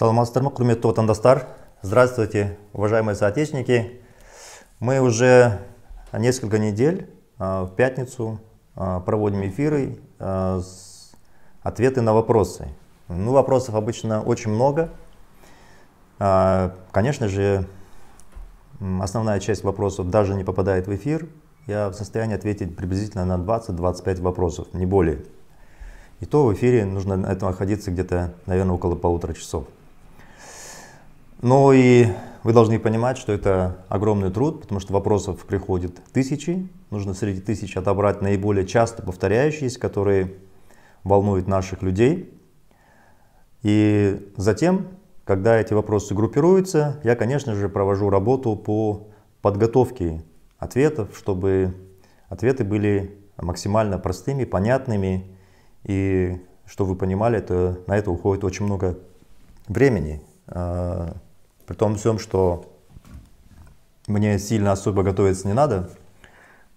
саламатсыздар ма құрметті отандастар здравствуйте уважаемые соотечественники мы уже несколько недель а, в пятницу а, проводим эфиры а, с ответы на вопросы ну вопросов обычно очень много конечно же основная часть вопросов даже не попадает в эфир я в состоянии ответить приблизительно на 20-25 вопросов не более и то в эфире нужно на этом находиться где-то, наверное, около полутора часов. Ну и вы должны понимать, что это огромный труд, потому что вопросов приходит тысячи. Нужно среди тысяч отобрать наиболее часто повторяющиеся, которые волнуют наших людей. И затем, когда эти вопросы группируются, я, конечно же, провожу работу по подготовке ответов, чтобы ответы были максимально простыми, понятными. И, что вы понимали, это, на это уходит очень много времени. А, при том всем, что мне сильно особо готовиться не надо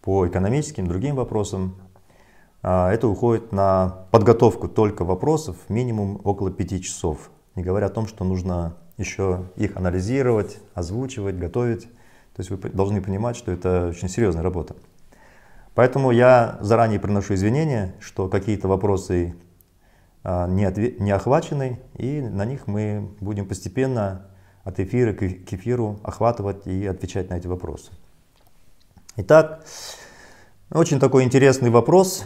по экономическим, другим вопросам. А, это уходит на подготовку только вопросов, минимум около пяти часов. Не говоря о том, что нужно еще их анализировать, озвучивать, готовить. То есть вы должны понимать, что это очень серьезная работа. Поэтому я заранее приношу извинения, что какие-то вопросы а, не, отве- не охвачены, и на них мы будем постепенно от эфира к эфиру охватывать и отвечать на эти вопросы. Итак, очень такой интересный вопрос.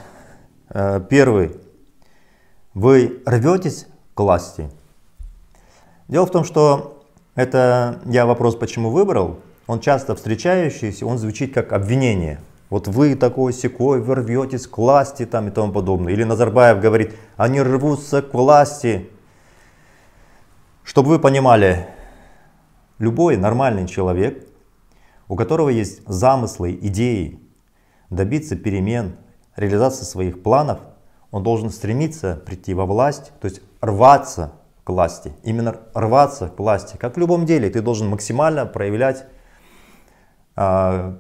Э, первый. Вы рветесь к власти? Дело в том, что это я вопрос почему выбрал. Он часто встречающийся, он звучит как обвинение. Вот вы такой секой, вы рветесь к власти там и тому подобное. Или Назарбаев говорит, они рвутся к власти. Чтобы вы понимали, Любой нормальный человек, у которого есть замыслы, идеи, добиться перемен, реализации своих планов, он должен стремиться прийти во власть, то есть рваться к власти, именно рваться к власти. Как в любом деле, ты должен максимально проявлять, э,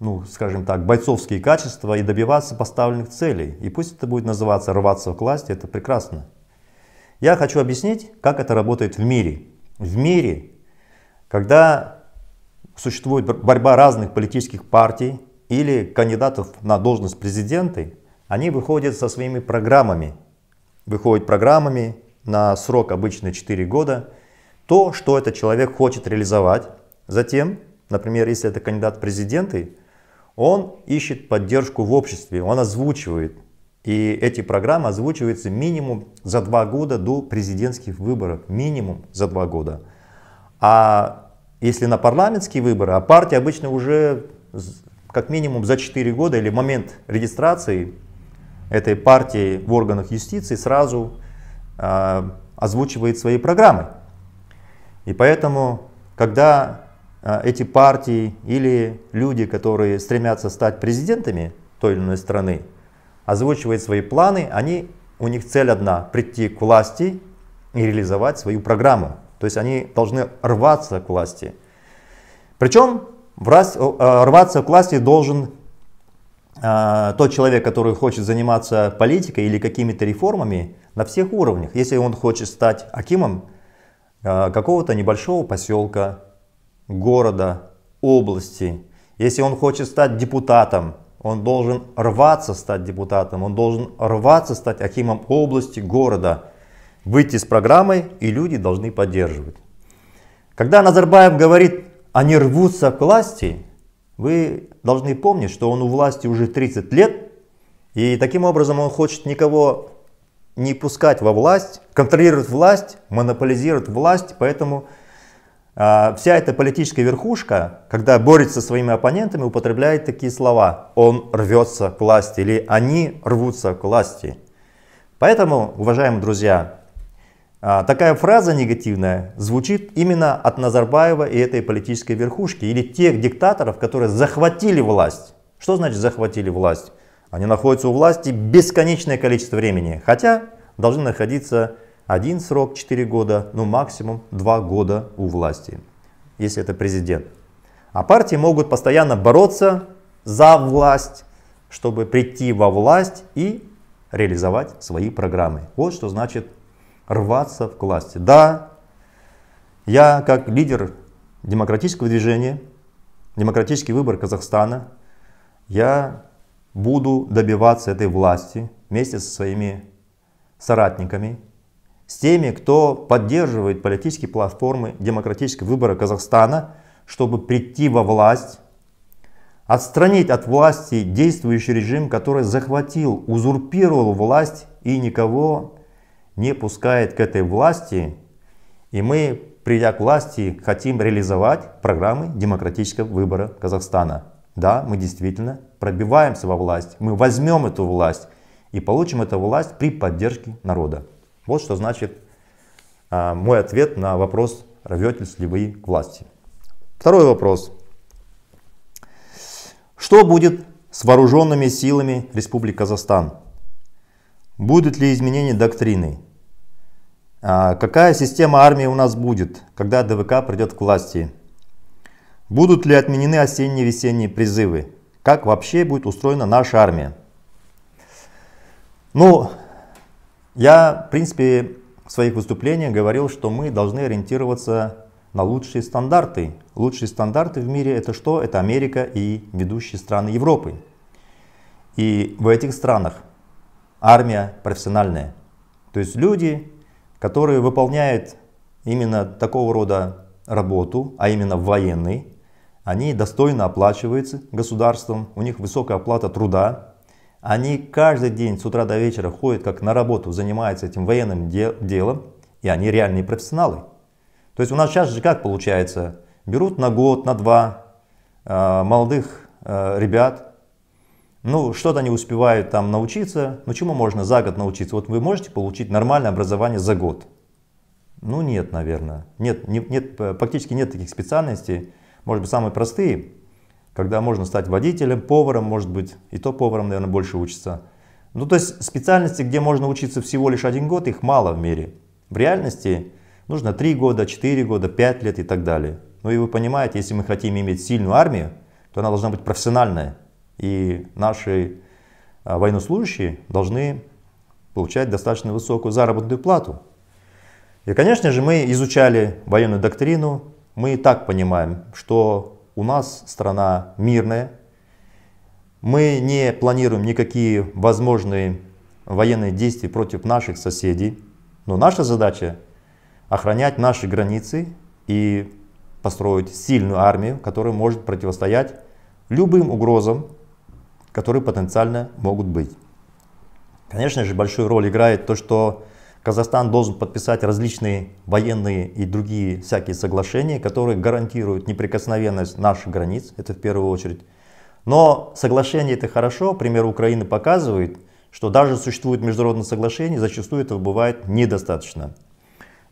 ну, скажем так, бойцовские качества и добиваться поставленных целей. И пусть это будет называться рваться к власти, это прекрасно. Я хочу объяснить, как это работает в мире. В мире когда существует борьба разных политических партий или кандидатов на должность президента, они выходят со своими программами. Выходят программами на срок обычно 4 года. То, что этот человек хочет реализовать. Затем, например, если это кандидат президента, он ищет поддержку в обществе, он озвучивает. И эти программы озвучиваются минимум за два года до президентских выборов. Минимум за два года. А если на парламентские выборы, а партия обычно уже как минимум за 4 года или момент регистрации этой партии в органах юстиции сразу э, озвучивает свои программы. И поэтому, когда э, эти партии или люди, которые стремятся стать президентами той или иной страны, озвучивают свои планы, они, у них цель одна – прийти к власти и реализовать свою программу. То есть они должны рваться к власти. Причем э, рваться к власти должен э, тот человек, который хочет заниматься политикой или какими-то реформами на всех уровнях. Если он хочет стать акимом э, какого-то небольшого поселка, города, области, если он хочет стать депутатом, он должен рваться стать депутатом, он должен рваться стать акимом области, города – выйти с программой, и люди должны поддерживать. Когда Назарбаев говорит, они рвутся к власти, вы должны помнить, что он у власти уже 30 лет, и таким образом он хочет никого не пускать во власть, контролирует власть, монополизирует власть, поэтому э, вся эта политическая верхушка, когда борется со своими оппонентами, употребляет такие слова «он рвется к власти» или «они рвутся к власти». Поэтому, уважаемые друзья, а, такая фраза негативная звучит именно от Назарбаева и этой политической верхушки, или тех диктаторов, которые захватили власть. Что значит захватили власть? Они находятся у власти бесконечное количество времени, хотя должны находиться один срок 4 года, ну максимум 2 года у власти, если это президент. А партии могут постоянно бороться за власть, чтобы прийти во власть и реализовать свои программы. Вот что значит рваться в власти. Да, я как лидер демократического движения, демократический выбор Казахстана, я буду добиваться этой власти вместе со своими соратниками, с теми, кто поддерживает политические платформы демократического выбора Казахстана, чтобы прийти во власть, отстранить от власти действующий режим, который захватил, узурпировал власть и никого не пускает к этой власти, и мы, придя к власти, хотим реализовать программы демократического выбора Казахстана. Да, мы действительно пробиваемся во власть, мы возьмем эту власть и получим эту власть при поддержке народа. Вот что значит э, мой ответ на вопрос, рветесь ли вы к власти. Второй вопрос. Что будет с вооруженными силами Республики Казахстан? Будут ли изменения доктрины? А, какая система армии у нас будет, когда ДВК придет к власти? Будут ли отменены осенние-весенние призывы? Как вообще будет устроена наша армия? Ну, я, в принципе, в своих выступлениях говорил, что мы должны ориентироваться на лучшие стандарты. Лучшие стандарты в мире это что? Это Америка и ведущие страны Европы. И в этих странах армия профессиональная. То есть люди, которые выполняют именно такого рода работу, а именно военный, они достойно оплачиваются государством, у них высокая оплата труда, они каждый день с утра до вечера ходят как на работу, занимаются этим военным де делом, и они реальные профессионалы. То есть у нас сейчас же как получается, берут на год, на два э, молодых э, ребят, ну, что-то не успевают там научиться. Ну, чему можно за год научиться? Вот вы можете получить нормальное образование за год? Ну, нет, наверное. Нет, не, нет, практически нет таких специальностей. Может быть, самые простые, когда можно стать водителем, поваром, может быть, и то поваром, наверное, больше учится. Ну, то есть специальности, где можно учиться всего лишь один год, их мало в мире. В реальности нужно 3 года, 4 года, 5 лет и так далее. Ну и вы понимаете, если мы хотим иметь сильную армию, то она должна быть профессиональная. И наши а, военнослужащие должны получать достаточно высокую заработную плату. И, конечно же, мы изучали военную доктрину, мы и так понимаем, что у нас страна мирная, мы не планируем никакие возможные военные действия против наших соседей, но наша задача охранять наши границы и построить сильную армию, которая может противостоять любым угрозам, которые потенциально могут быть. Конечно же, большую роль играет то, что Казахстан должен подписать различные военные и другие всякие соглашения, которые гарантируют неприкосновенность наших границ, это в первую очередь. Но соглашение это хорошо, пример Украины показывает, что даже существует международное соглашение, зачастую этого бывает недостаточно.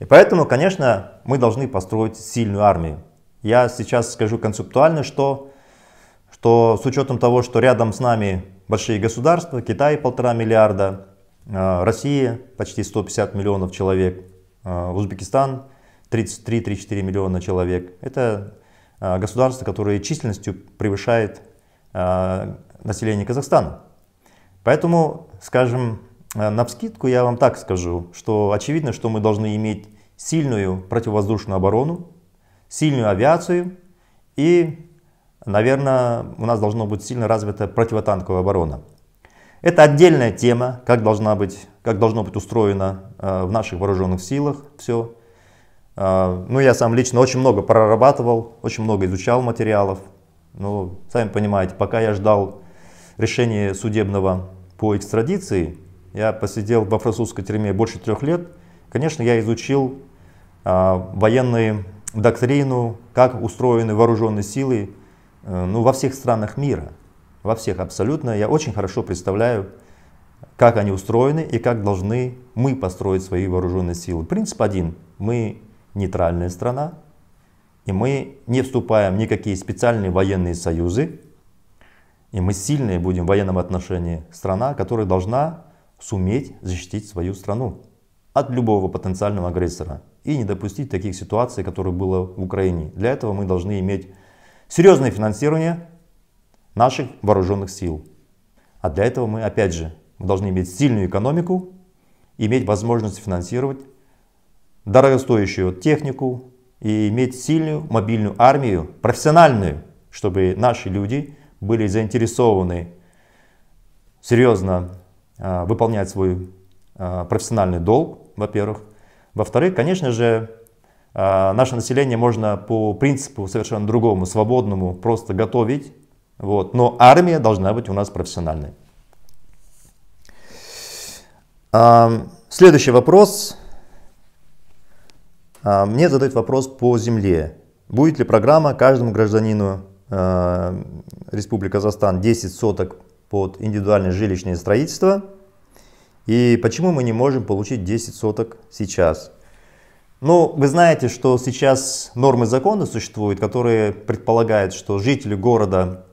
И поэтому, конечно, мы должны построить сильную армию. Я сейчас скажу концептуально, что что с учетом того, что рядом с нами большие государства, Китай полтора миллиарда, э, Россия почти 150 миллионов человек, э, Узбекистан 33-34 миллиона человек. Это э, государства, которые численностью превышает население Казахстана. Поэтому, скажем, на вскидку я вам так скажу, что очевидно, что мы должны иметь сильную противовоздушную оборону, сильную авиацию и наверное, у нас должно быть сильно развита противотанковая оборона. Это отдельная тема, как, должна быть, как должно быть устроено э, в наших вооруженных силах все. Э, ну, я сам лично очень много прорабатывал, очень много изучал материалов. Ну, сами понимаете, пока я ждал решения судебного по экстрадиции, я посидел во французской тюрьме больше трех лет. Конечно, я изучил э, военную доктрину, как устроены вооруженные силы Э, ну, во всех странах мира, во всех абсолютно. Я очень хорошо представляю, как они устроены и как должны мы построить свои вооруженные силы. Принцип один. Мы нейтральная страна, и мы не вступаем в никакие специальные военные союзы, и мы сильные будем в военном отношении страна, которая должна суметь защитить свою страну от любого потенциального агрессора и не допустить таких ситуаций, которые было в Украине. Для этого мы должны иметь серьезное финансирование наших вооруженных сил. А для этого мы, опять же, мы должны иметь сильную экономику, иметь возможность финансировать дорогостоящую технику и иметь сильную мобильную армию, профессиональную, чтобы наши люди были заинтересованы серьезно э, выполнять свой э, профессиональный долг, во-первых. Во-вторых, конечно же, а, наше население можно по принципу совершенно другому, свободному, просто готовить. Вот. Но армия должна быть у нас профессиональной. А, следующий вопрос. А, мне задают вопрос по земле. Будет ли программа каждому гражданину Республики Казахстан 10 соток под индивидуальное жилищное строительство? И почему мы не можем получить 10 соток сейчас? Ну, вы знаете, что сейчас нормы закона существуют, которые предполагают, что жители города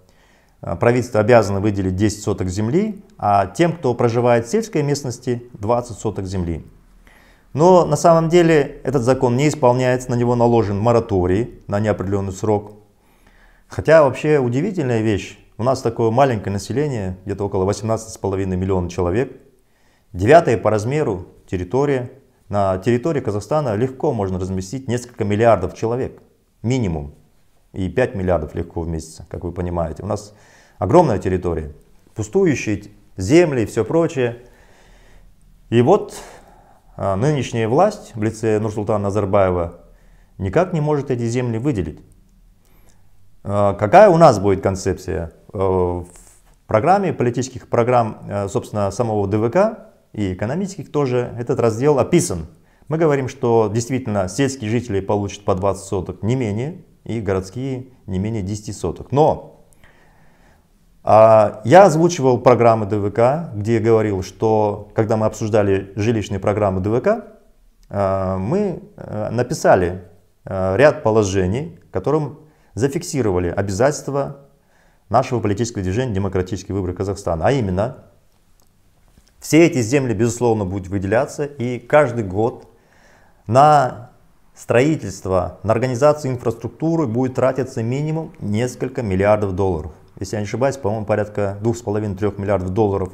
а, правительство обязано выделить 10 соток земли, а тем, кто проживает в сельской местности, 20 соток земли. Но на самом деле этот закон не исполняется, на него наложен мораторий на неопределенный срок. Хотя вообще удивительная вещь, у нас такое маленькое население, где-то около 18,5 миллионов человек, девятая по размеру территория, на территории Казахстана легко можно разместить несколько миллиардов человек, минимум, и 5 миллиардов легко в месяц, как вы понимаете. У нас огромная территория, пустующие земли и все прочее. И вот а, нынешняя власть в лице Нурсултана Назарбаева никак не может эти земли выделить. А, какая у нас будет концепция? Э, в программе политических программ, э, собственно, самого ДВК и экономических тоже этот раздел описан. Мы говорим, что действительно сельские жители получат по 20 соток не менее, и городские не менее 10 соток. Но а, я озвучивал программы ДВК, где говорил, что когда мы обсуждали жилищные программы ДВК, а, мы а, написали а, ряд положений, которым зафиксировали обязательства нашего политического движения «Демократический выбор Казахстана», а именно – все эти земли, безусловно, будут выделяться, и каждый год на строительство, на организацию инфраструктуры будет тратиться минимум несколько миллиардов долларов. Если я не ошибаюсь, по-моему, порядка 2,5-3 миллиардов долларов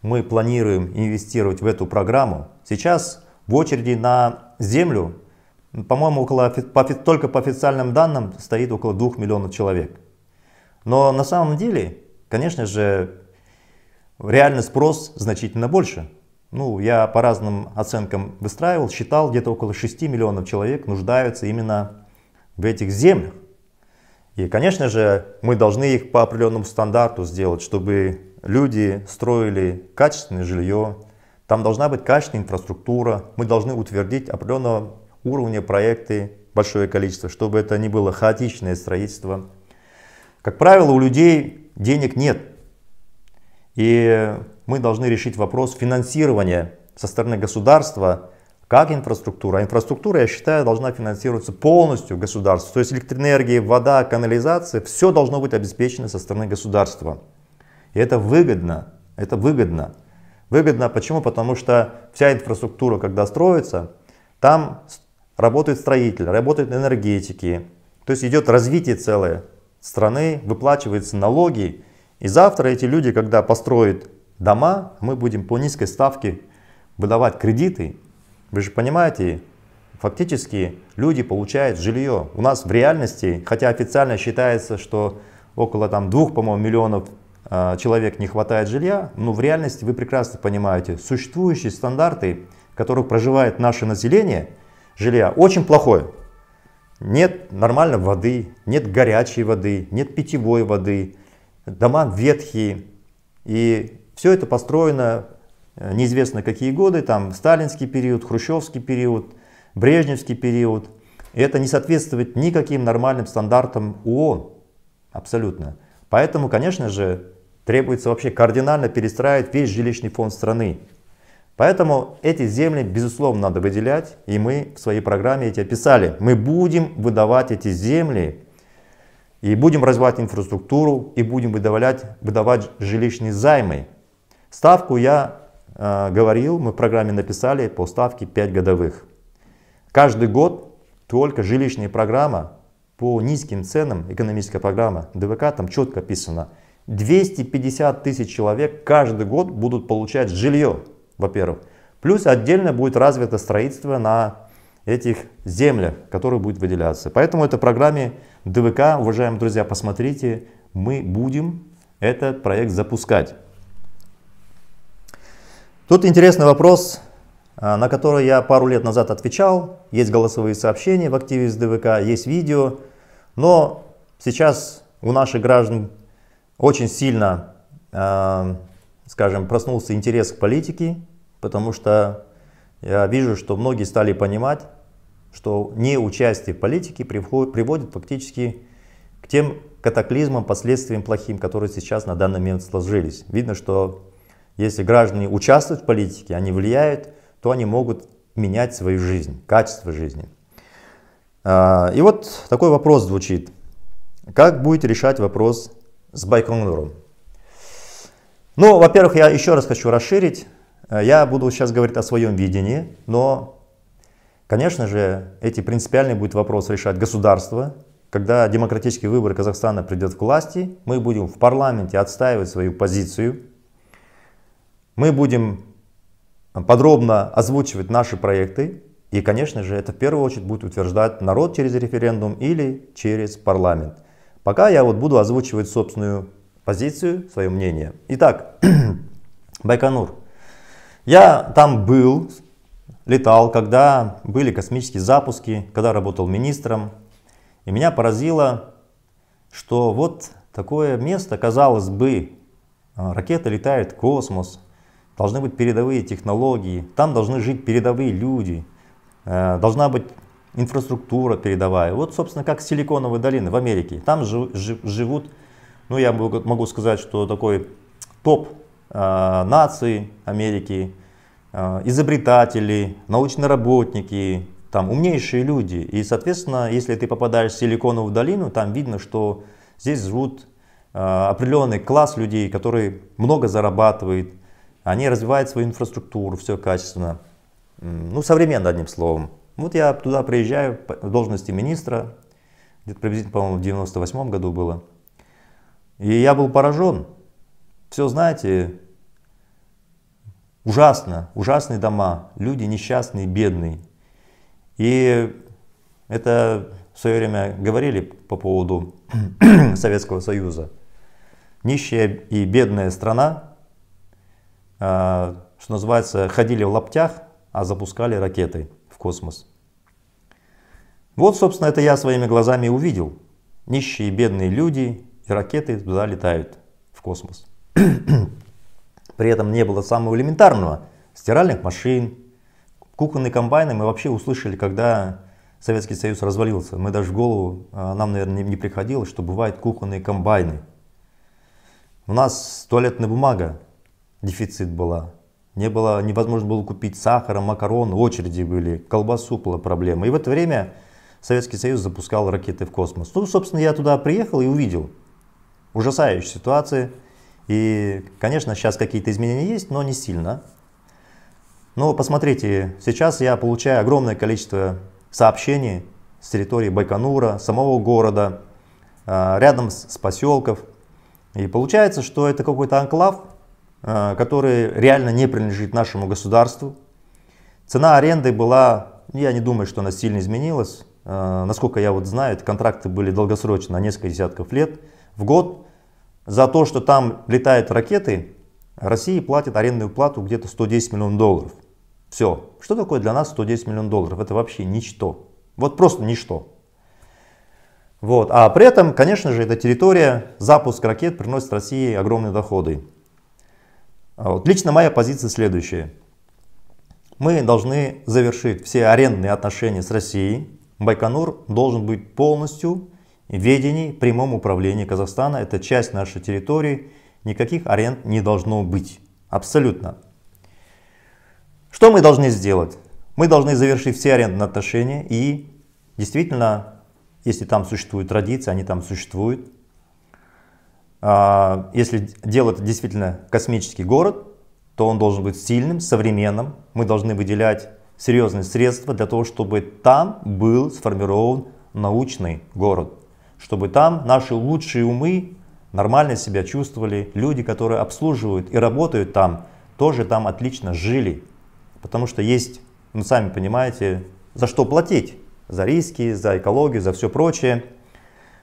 мы планируем инвестировать в эту программу. Сейчас в очереди на землю, по-моему, около, только по официальным данным стоит около 2 миллионов человек. Но на самом деле, конечно же, реальный спрос значительно больше. Ну, я по разным оценкам выстраивал, считал, где-то около 6 миллионов человек нуждаются именно в этих землях. И, конечно же, мы должны их по определенному стандарту сделать, чтобы люди строили качественное жилье, там должна быть качественная инфраструктура, мы должны утвердить определенного уровня проекты, большое количество, чтобы это не было хаотичное строительство. Как правило, у людей денег нет, и мы должны решить вопрос финансирования со стороны государства как инфраструктура. А инфраструктура, я считаю, должна финансироваться полностью государством. То есть электроэнергия, вода, канализация, все должно быть обеспечено со стороны государства. И это выгодно. Это выгодно. Выгодно почему? Потому что вся инфраструктура, когда строится, там работает строитель, работают энергетики. То есть идет развитие целой страны, выплачиваются налоги. И завтра эти люди, когда построят дома, мы будем по низкой ставке выдавать кредиты. Вы же понимаете, фактически люди получают жилье. У нас в реальности, хотя официально считается, что около там, 2 по-моему, миллионов э, человек не хватает жилья, но в реальности вы прекрасно понимаете, существующие стандарты, в которых проживает наше население, жилья очень плохое. Нет нормальной воды, нет горячей воды, нет питьевой воды, дома ветхие. И все это построено э, неизвестно какие годы, там сталинский период, хрущевский период, брежневский период. И это не соответствует никаким нормальным стандартам ООН, абсолютно. Поэтому, конечно же, требуется вообще кардинально перестраивать весь жилищный фонд страны. Поэтому эти земли, безусловно, надо выделять, и мы в своей программе эти описали. Мы будем выдавать эти земли и будем развивать инфраструктуру, и будем выдавать, выдавать жилищные займы. Ставку я э, говорил, мы в программе написали по ставке 5 годовых. Каждый год только жилищная программа по низким ценам, экономическая программа ДВК, там четко описано, 250 тысяч человек каждый год будут получать жилье, во-первых. Плюс отдельно будет развито строительство на этих землях, которые будут выделяться. Поэтому это программе ДВК, уважаемые друзья, посмотрите, мы будем этот проект запускать. Тут интересный вопрос, а, на который я пару лет назад отвечал. Есть голосовые сообщения в активе с ДВК, есть видео. Но сейчас у наших граждан очень сильно, а, скажем, проснулся интерес к политике, потому что я вижу, что многие стали понимать, что неучастие в политике приводит фактически к тем катаклизмам, последствиям плохим, которые сейчас на данный момент сложились. Видно, что если граждане участвуют в политике, они влияют, то они могут менять свою жизнь, качество жизни. А, и вот такой вопрос звучит. Как будет решать вопрос с Байконуром? Ну, во-первых, я еще раз хочу расширить. Э, я буду сейчас говорить о своем видении, но Конечно же, эти принципиальные будет вопрос решать государство. Когда демократический выбор Казахстана придет к власти, мы будем в парламенте отстаивать свою позицию. Мы будем э, подробно озвучивать наши проекты. И, конечно же, это в первую очередь будет утверждать народ через референдум или через парламент. Пока я вот буду озвучивать собственную позицию, свое мнение. Итак, Байконур. Я там был, летал, когда были космические запуски, когда работал министром. И меня поразило, что вот такое место, казалось бы, э, ракета летает, в космос, должны быть передовые технологии, там должны жить передовые люди, э, должна быть инфраструктура передовая. Вот, собственно, как Силиконовые долины в Америке. Там живут, ну, я могу сказать, что такой топ э, нации Америки – Э, изобретатели, научные работники, там умнейшие люди. И, соответственно, если ты попадаешь в Силиконовую долину, там видно, что здесь живут э, определенный класс людей, которые много зарабатывают, они развивают свою инфраструктуру, все качественно. Ну, современно, одним словом. Вот я туда приезжаю в должности министра, где-то приблизительно, по-моему, в 98 году было. И я был поражен. Все, знаете, Ужасно, ужасные дома, люди несчастные, бедные. И это в свое время говорили по поводу Советского Союза. Нищая и бедная страна, э, что называется, ходили в лаптях, а запускали ракеты в космос. Вот, собственно, это я своими глазами увидел. Нищие, бедные люди и ракеты туда летают в космос. При этом не было самого элементарного – стиральных машин, кухонные комбайны мы вообще услышали, когда Советский Союз развалился. Мы даже в голову, а, нам, наверное, не приходило, что бывают кухонные комбайны. У нас туалетная бумага, дефицит была. Не было, невозможно было купить сахара, макарон, очереди были, колбасу была проблема. И в это время Советский Союз запускал ракеты в космос. Ну, собственно, я туда приехал и увидел. ужасающую ситуацию. И, конечно, сейчас какие-то изменения есть, но не сильно. Но посмотрите, сейчас я получаю огромное количество сообщений с территории Байконура, самого города, а, рядом с, поселков. И получается, что это какой-то анклав, а, который реально не принадлежит нашему государству. Цена аренды была, я не думаю, что она сильно изменилась. А, насколько я вот знаю, контракты были долгосрочно, на несколько десятков лет в год за то, что там летают ракеты, Россия платит арендную плату где-то 110 миллионов долларов. Все. Что такое для нас 110 миллионов долларов? Это вообще ничто. Вот просто ничто. Вот. А при этом, конечно же, эта территория, запуск ракет приносит России огромные доходы. А вот. Лично моя позиция следующая. Мы должны завершить все арендные отношения с Россией. Байконур должен быть полностью ведении, прямом управлении Казахстана. Это часть нашей территории. Никаких аренд не должно быть. Абсолютно. Что мы должны сделать? Мы должны завершить все арендные отношения и действительно, если там существуют традиции, они там существуют. А, если делать действительно космический город, то он должен быть сильным, современным. Мы должны выделять серьезные средства для того, чтобы там был сформирован научный город чтобы там наши лучшие умы нормально себя чувствовали, люди, которые обслуживают и работают там, тоже там отлично жили. Потому что есть, ну сами понимаете, за что платить. За риски, за экологию, за все прочее.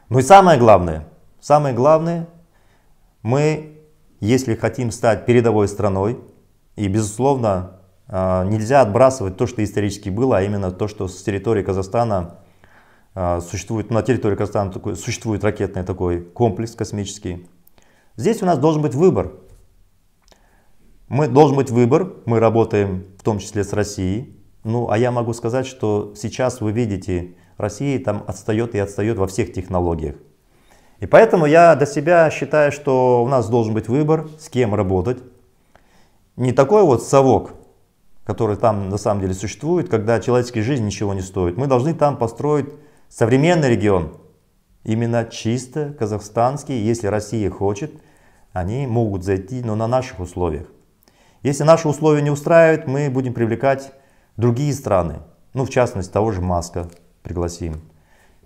Ну и самое главное, самое главное, мы, если хотим стать передовой страной, и безусловно, а, нельзя отбрасывать то, что исторически было, а именно то, что с территории Казахстана а, существует на территории Казахстана такой, существует ракетный такой комплекс космический. Здесь у нас должен быть выбор. Мы должен быть выбор, мы работаем в том числе с Россией. Ну, а я могу сказать, что сейчас вы видите, Россия там отстает и отстает во всех технологиях. И поэтому я для себя считаю, что у нас должен быть выбор, с кем работать. Не такой вот совок, который там на самом деле существует, когда человеческая жизнь ничего не стоит. Мы должны там построить Современный регион, именно чисто казахстанский, если Россия хочет, они могут зайти, но на наших условиях. Если наши условия не устраивают, мы будем привлекать другие страны. Ну, в частности, того же Маска пригласим.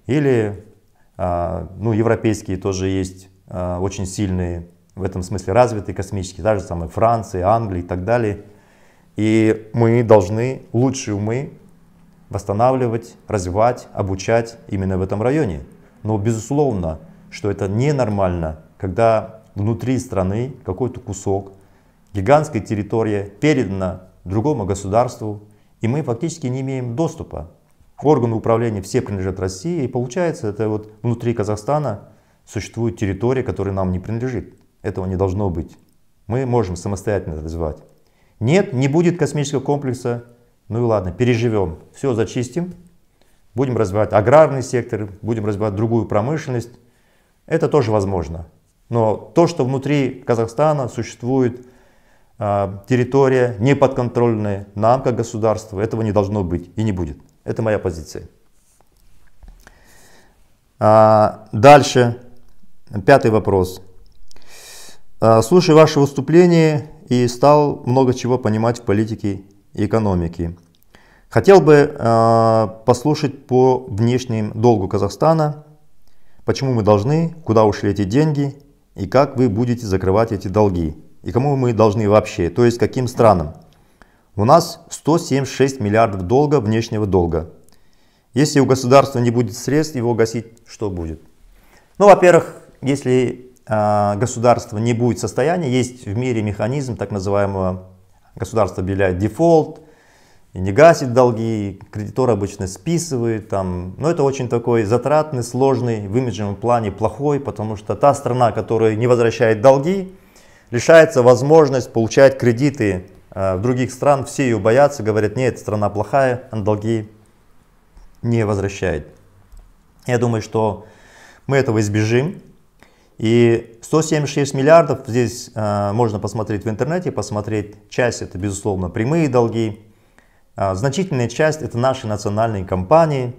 Или, а, ну, европейские тоже есть а, очень сильные, в этом смысле развитые космические, та же самая Франция, Англия и так далее. И мы должны лучшие умы восстанавливать, развивать, обучать именно в этом районе. Но безусловно, что это ненормально, когда внутри страны какой-то кусок гигантской территории передано другому государству, и мы фактически не имеем доступа. Органы управления все принадлежат России, и получается, это вот внутри Казахстана существует территория, которая нам не принадлежит. Этого не должно быть. Мы можем самостоятельно развивать. Нет, не будет космического комплекса, ну и ладно, переживем. Все зачистим, будем развивать аграрный сектор, будем развивать другую промышленность. Это тоже возможно. Но то, что внутри Казахстана существует э, территория неподконтрольная нам, как государству, этого не должно быть и не будет. Это моя позиция. А, дальше, пятый вопрос. А, слушая ваше выступление и стал много чего понимать в политике экономики. Хотел бы э, послушать по внешним долгу Казахстана, почему мы должны, куда ушли эти деньги и как вы будете закрывать эти долги. И кому мы должны вообще, то есть каким странам. У нас 176 миллиардов долга, внешнего долга. Если у государства не будет средств его гасить, что будет? Ну, во-первых, если э, государство не будет в состоянии, есть в мире механизм так называемого государство объявляет дефолт, и не гасит долги, кредитор обычно списывает. Там. Но это очень такой затратный, сложный, в имиджевом плане плохой, потому что та страна, которая не возвращает долги, лишается возможность получать кредиты э, в других стран. Все ее боятся, говорят, нет, страна плохая, она долги не возвращает. Я думаю, что мы этого избежим. И 176 миллиардов здесь э, можно посмотреть в интернете, посмотреть часть это безусловно прямые долги, э, значительная часть это наши национальные компании,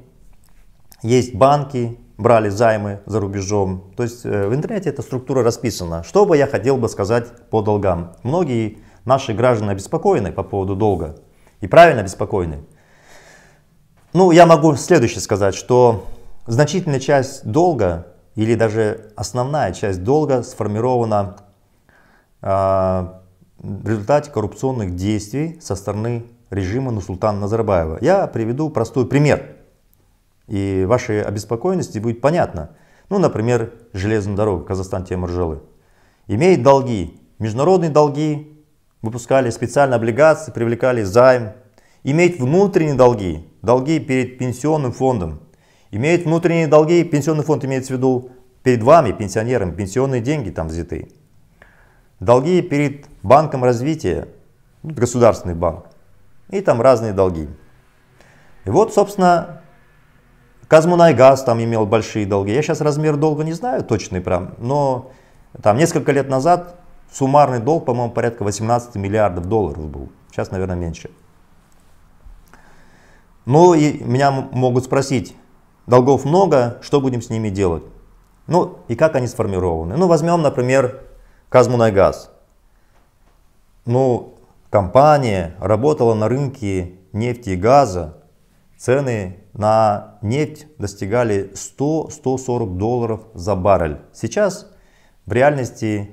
есть банки, брали займы за рубежом. То есть э, в интернете эта структура расписана. Что бы я хотел бы сказать по долгам? Многие наши граждане обеспокоены по поводу долга и правильно обеспокоены. Ну, я могу следующее сказать, что значительная часть долга или даже основная часть долга сформирована а, в результате коррупционных действий со стороны режима Нусултана Назарбаева. Я приведу простой пример, и вашей обеспокоенности будет понятно. Ну, например, железная дорога Казахстан-Темуржелы. Имеет долги, международные долги, выпускали специальные облигации, привлекали займ. Имеет внутренние долги, долги перед пенсионным фондом, имеет внутренние долги, пенсионный фонд имеет в виду перед вами, пенсионерам пенсионные деньги там взяты. Долги перед банком развития, ну, государственный банк, и там разные долги. И вот, собственно, Казмунайгаз там имел большие долги. Я сейчас размер долга не знаю точный прям, но там несколько лет назад суммарный долг, по-моему, порядка 18 миллиардов долларов был. Сейчас, наверное, меньше. Ну и меня могут спросить, Долгов много, что будем с ними делать? Ну и как они сформированы? Ну возьмем, например, Казмунайгаз. Ну, компания работала на рынке нефти и газа. Цены на нефть достигали 100-140 долларов за баррель. Сейчас в реальности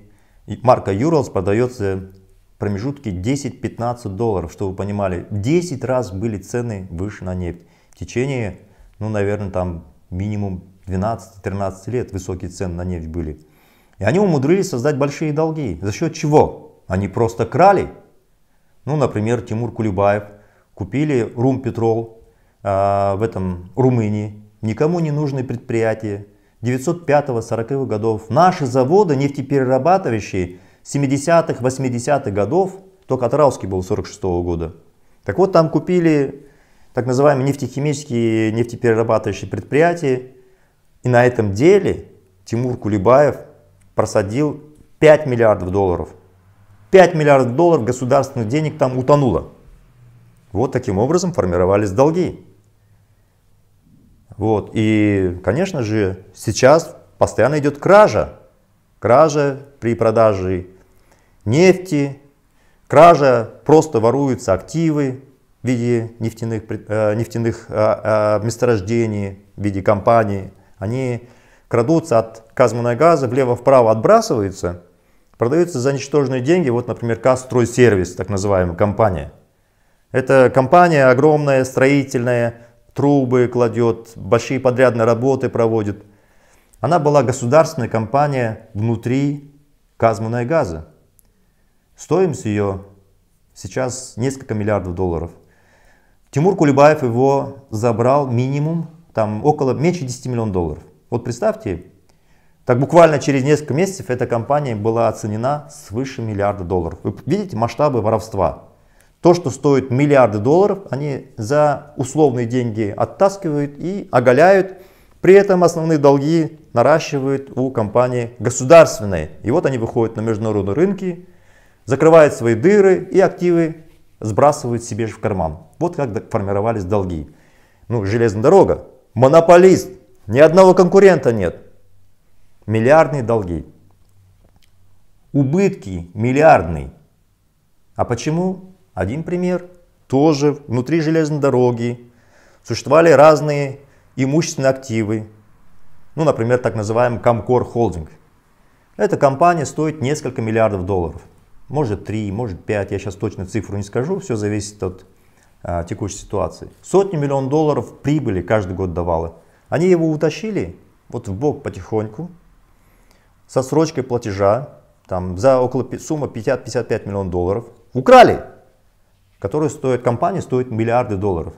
марка Юралс продается в промежутке 10-15 долларов, чтобы вы понимали. В 10 раз были цены выше на нефть в течение ну, наверное, там минимум 12-13 лет высокие цены на нефть были. И они умудрились создать большие долги. За счет чего? Они просто крали. Ну, например, Тимур Кулебаев купили Румпетрол э, в этом Румынии, никому не нужные предприятия 905-40-х годов. Наши заводы нефтеперерабатывающие 70-х, 80-х годов, только Атраусский был 46 -го года. Так вот, там купили так называемые нефтехимические, нефтеперерабатывающие предприятия. И на этом деле Тимур Кулибаев просадил 5 миллиардов долларов. 5 миллиардов долларов государственных денег там утонуло. Вот таким образом формировались долги. Вот. И, конечно же, сейчас постоянно идет кража. Кража при продаже нефти, кража, просто воруются активы, в виде нефтяных, э, нефтяных э, э, месторождений, в виде компаний. Они крадутся от казмана газа, влево-вправо отбрасываются, продаются за ничтожные деньги. Вот, например, Касстройсервис, так называемая компания. Это компания огромная, строительная, трубы кладет, большие подрядные работы проводит. Она была государственная компания внутри Казмана и Газа. Стоимость ее сейчас несколько миллиардов долларов – Тимур Кулебаев его забрал минимум, там около меньше 10 миллионов долларов. Вот представьте, так буквально через несколько месяцев эта компания была оценена свыше миллиарда долларов. Вы видите масштабы воровства. То, что стоит миллиарды долларов, они за условные деньги оттаскивают и оголяют. При этом основные долги наращивают у компании государственной. И вот они выходят на международные рынки, закрывают свои дыры и активы сбрасывают себе же в карман. Вот как формировались долги. Ну, железная дорога, монополист, ни одного конкурента нет. Миллиардные долги. Убытки миллиардные. А почему? Один пример. Тоже внутри железной дороги существовали разные имущественные активы. Ну, например, так называемый Комкор Холдинг. Эта компания стоит несколько миллиардов долларов может 3, может 5, я сейчас точно цифру не скажу, все зависит от а, текущей ситуации. Сотни миллионов долларов прибыли каждый год давала. Они его утащили вот в бок потихоньку, со срочкой платежа, там за около сумма 50-55 миллионов долларов, украли, которую стоит компания, стоит миллиарды долларов.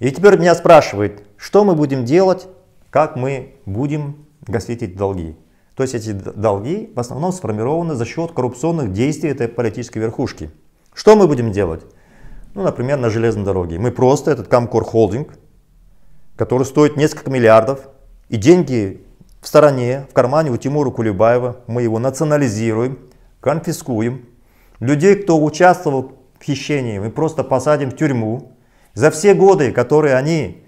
И теперь меня спрашивает, что мы будем делать, как мы будем гасить эти долги. То есть эти долги в основном сформированы за счет коррупционных действий этой политической верхушки. Что мы будем делать? Ну, например, на железной дороге. Мы просто этот Камкор холдинг, который стоит несколько миллиардов, и деньги в стороне, в кармане у Тимура Кулебаева, мы его национализируем, конфискуем. Людей, кто участвовал в хищении, мы просто посадим в тюрьму. За все годы, которые они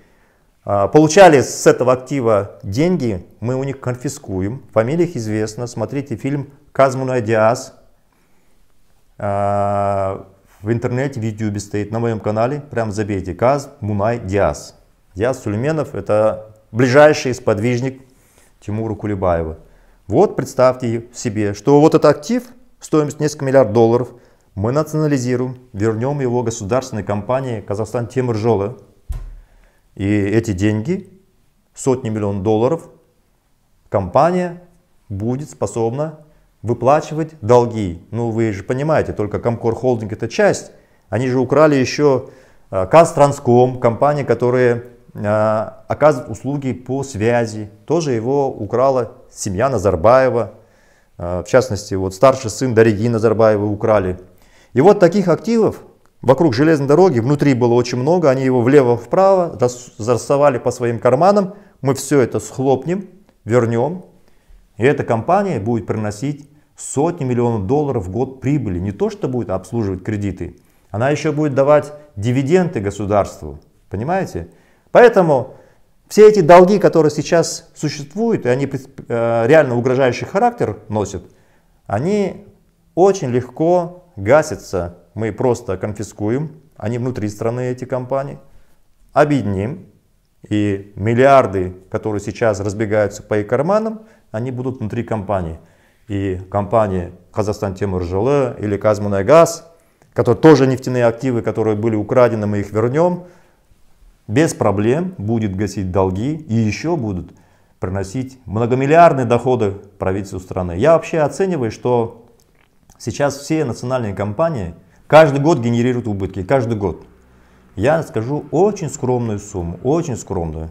а, получали с этого актива деньги, мы у них конфискуем. Фамилия их известна. Смотрите фильм «Казмуна Диас». А, в интернете, в YouTube стоит, на моем канале. Прям забейте «Каз Мунай Диас». Диас Сулейменов – это ближайший сподвижник Тимура Кулебаева. Вот представьте себе, что вот этот актив, стоимость несколько миллиардов долларов, мы национализируем, вернем его государственной компании «Казахстан Темиржола», и эти деньги, сотни миллионов долларов, компания будет способна выплачивать долги. Ну вы же понимаете, только Комкор Холдинг это часть. Они же украли еще э, Казтранском, компания, которая а, оказывает услуги по связи. Тоже его украла семья Назарбаева. Э, в частности, вот старший сын Дариги Назарбаева украли. И вот таких активов Вокруг железной дороги, внутри было очень много, они его влево-вправо зарисовали по своим карманам. Мы все это схлопнем, вернем, и эта компания будет приносить сотни миллионов долларов в год прибыли. Не то, что будет обслуживать кредиты, она еще будет давать дивиденды государству. Понимаете? Поэтому все эти долги, которые сейчас существуют, и они э, реально угрожающий характер носят, они очень легко гасятся мы просто конфискуем, они внутри страны, эти компании, объединим, и миллиарды, которые сейчас разбегаются по их карманам, они будут внутри компании. И компании Казахстан Тимур ЖЛ или Казмунайгаз, которые тоже нефтяные активы, которые были украдены, мы их вернем, без проблем будет гасить долги и еще будут приносить многомиллиардные доходы правительству страны. Я вообще оцениваю, что сейчас все национальные компании – Каждый год генерирует убытки, каждый год. Я скажу очень скромную сумму, очень скромную.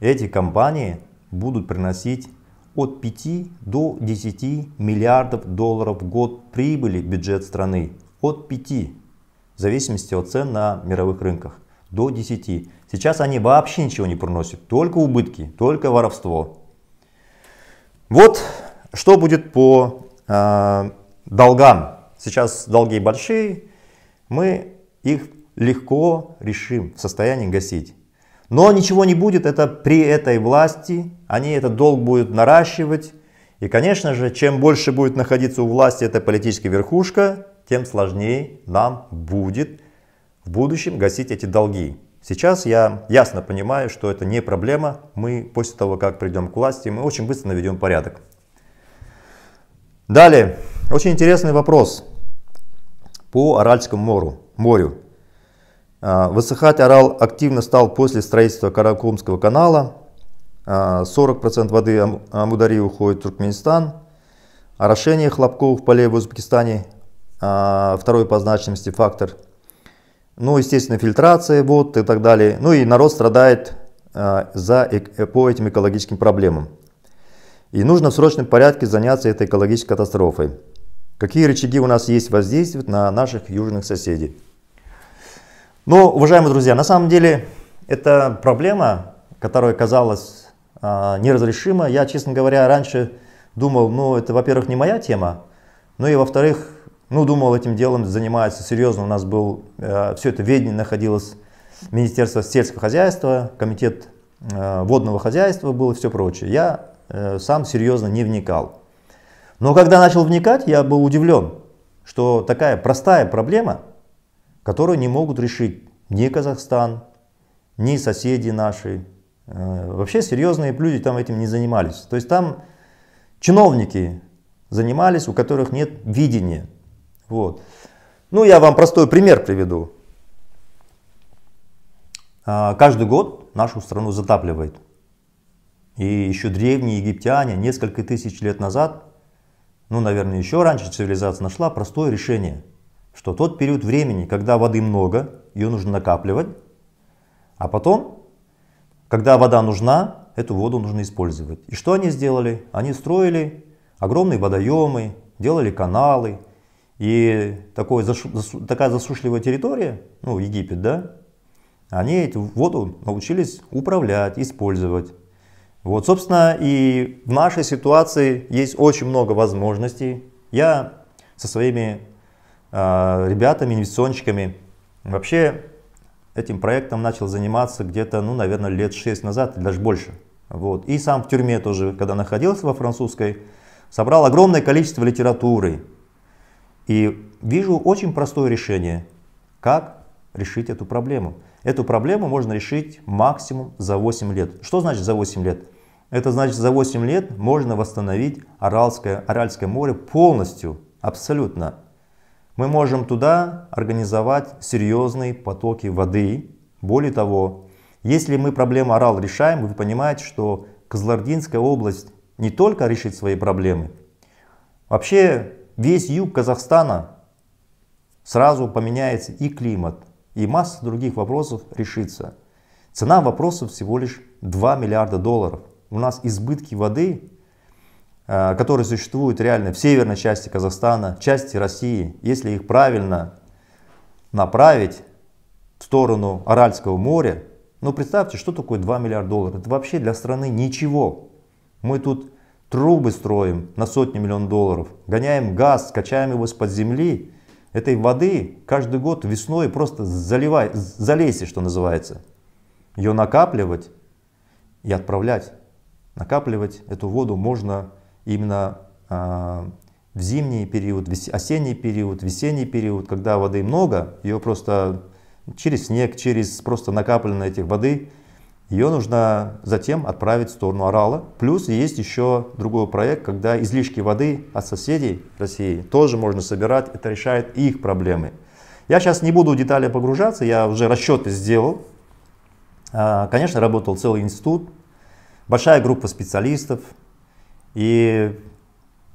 Эти компании будут приносить от 5 до 10 миллиардов долларов в год прибыли в бюджет страны. От 5, в зависимости от цен на мировых рынках, до 10. Сейчас они вообще ничего не приносят, только убытки, только воровство. Вот что будет по э, долгам. Сейчас долги большие, мы их легко решим в состоянии гасить. Но ничего не будет, это при этой власти, они этот долг будут наращивать. И, конечно же, чем больше будет находиться у власти эта политическая верхушка, тем сложнее нам будет в будущем гасить эти долги. Сейчас я ясно понимаю, что это не проблема. Мы после того, как придем к власти, мы очень быстро наведем порядок. Далее, очень интересный вопрос по Аральскому морю. морю. А, высыхать Арал активно стал после строительства Каракумского канала. 40% а, воды Амудари уходит в Туркменистан. Орошение хлопковых полей в Узбекистане а, – второй по значимости фактор. Ну, естественно, фильтрация вод и так далее. Ну и народ страдает за, э, по этим экологическим проблемам. И нужно в срочном порядке заняться этой экологической катастрофой какие рычаги у нас есть воздействовать на наших южных соседей. Но, ну, уважаемые друзья, на самом деле это проблема, которая казалась э, неразрешима, я, честно говоря, раньше думал, ну, это, во-первых, не моя тема, ну и, во-вторых, ну, думал, этим делом занимается серьезно. У нас был, э, все это ведение находилось Министерство сельского хозяйства, комитет э, водного хозяйства было все прочее. Я э, сам серьезно не вникал. Но когда начал вникать, я был удивлен, что такая простая проблема, которую не могут решить ни Казахстан, ни соседи наши. Э, вообще серьезные люди там этим не занимались. То есть там чиновники занимались, у которых нет видения. Вот. Ну, я вам простой пример приведу. А, каждый год нашу страну затапливает. И еще древние египтяне несколько тысяч лет назад ну, наверное, еще раньше цивилизация нашла простое решение, что тот период времени, когда воды много, ее нужно накапливать, а потом, когда вода нужна, эту воду нужно использовать. И что они сделали? Они строили огромные водоемы, делали каналы, и такой, такая засушливая территория, ну, Египет, да, они эту воду научились управлять, использовать. Вот, собственно, и в нашей ситуации есть очень много возможностей. Я со своими э, ребятами, инвестиционщиками, вообще этим проектом начал заниматься где-то, ну, наверное, лет 6 назад, даже больше. Вот. И сам в тюрьме тоже, когда находился во французской, собрал огромное количество литературы. И вижу очень простое решение, как решить эту проблему. Эту проблему можно решить максимум за 8 лет. Что значит за 8 лет? Это значит, за 8 лет можно восстановить Аральское, Аральское море полностью, абсолютно. Мы можем туда организовать серьезные потоки воды. Более того, если мы проблему Арал решаем, вы понимаете, что Казлардинская область не только решит свои проблемы, вообще весь юг Казахстана сразу поменяется и климат, и масса других вопросов решится. Цена вопросов всего лишь 2 миллиарда долларов – у нас избытки воды, э, которые существуют реально в северной части Казахстана, части России, если их правильно направить в сторону Аральского моря, ну представьте, что такое 2 миллиарда долларов? Это вообще для страны ничего. Мы тут трубы строим на сотни миллионов долларов, гоняем газ, качаем его из-под земли, этой воды каждый год весной просто заливай, залейся, что называется. Ее накапливать и отправлять накапливать эту воду можно именно а, в зимний период, осенний период, весенний период, когда воды много, ее просто через снег, через просто накапленной этих воды, ее нужно затем отправить в сторону Орала. Плюс есть еще другой проект, когда излишки воды от соседей России тоже можно собирать, это решает их проблемы. Я сейчас не буду в детали погружаться, я уже расчеты сделал. А, конечно, работал целый институт большая группа специалистов. И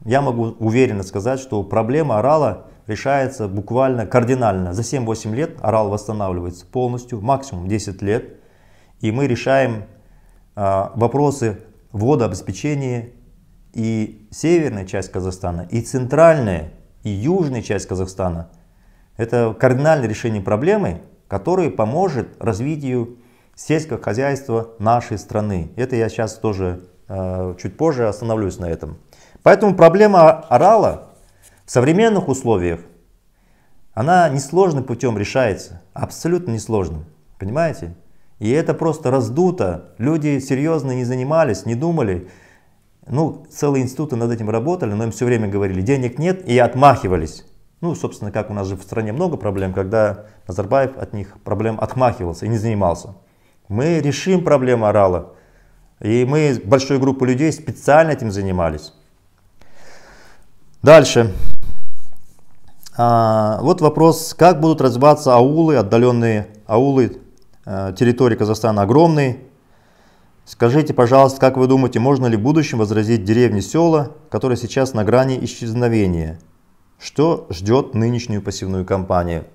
я могу уверенно сказать, что проблема орала решается буквально кардинально. За 7-8 лет орал восстанавливается полностью, максимум 10 лет. И мы решаем а, вопросы водообеспечения и северная часть Казахстана, и центральная, и южная часть Казахстана. Это кардинальное решение проблемы, которое поможет развитию сельское хозяйство нашей страны. Это я сейчас тоже э, чуть позже остановлюсь на этом. Поэтому проблема орала в современных условиях, она несложным путем решается, абсолютно несложным, понимаете? И это просто раздуто, люди серьезно не занимались, не думали. Ну, целые институты над этим работали, но им все время говорили, денег нет, и отмахивались. Ну, собственно, как у нас же в стране много проблем, когда Назарбаев от них проблем отмахивался и не занимался. Мы решим проблему орала. И мы, большой группой людей, специально этим занимались. Дальше. А, вот вопрос, как будут развиваться аулы, отдаленные аулы, э, территории Казахстана огромные. Скажите, пожалуйста, как вы думаете, можно ли в будущем возразить деревни села, которые сейчас на грани исчезновения? Что ждет нынешнюю пассивную кампанию?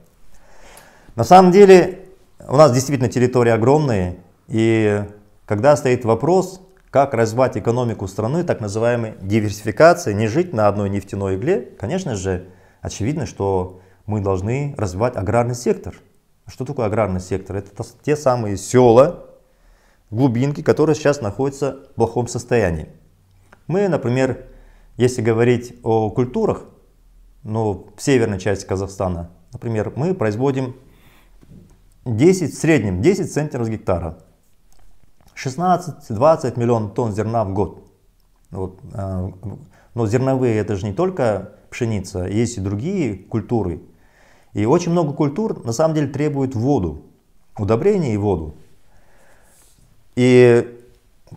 На самом деле, у нас действительно территории огромные, и когда стоит вопрос, как развивать экономику страны, так называемой диверсификации, не жить на одной нефтяной игле, конечно же, очевидно, что мы должны развивать аграрный сектор. Что такое аграрный сектор? Это те самые села, глубинки, которые сейчас находятся в плохом состоянии. Мы, например, если говорить о культурах, ну, в северной части Казахстана, например, мы производим 10 в среднем, 10 центнеров с гектара. 16-20 миллионов тонн зерна в год. Вот, а, но зерновые это же не только пшеница, есть и другие культуры. И очень много культур на самом деле требуют воду, удобрения и воду. И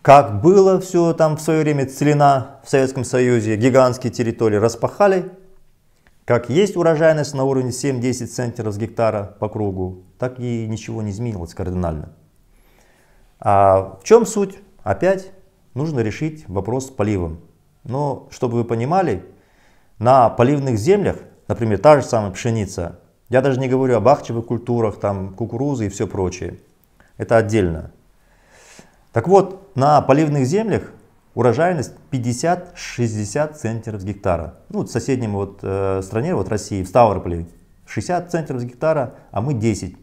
как было все там в свое время целина в Советском Союзе, гигантские территории распахали, как есть урожайность на уровне 7-10 центнеров с гектара по кругу, так и ничего не изменилось кардинально. А в чем суть? Опять нужно решить вопрос с поливом. Но, чтобы вы понимали, на поливных землях, например, та же самая пшеница, я даже не говорю о бахчевых культурах, там кукурузы и все прочее. Это отдельно. Так вот, на поливных землях Урожайность 50-60 центнеров с гектара. Ну, вот в соседнем вот, э, стране, вот России, в Ставрополе 60 центнеров с гектара, а мы 10.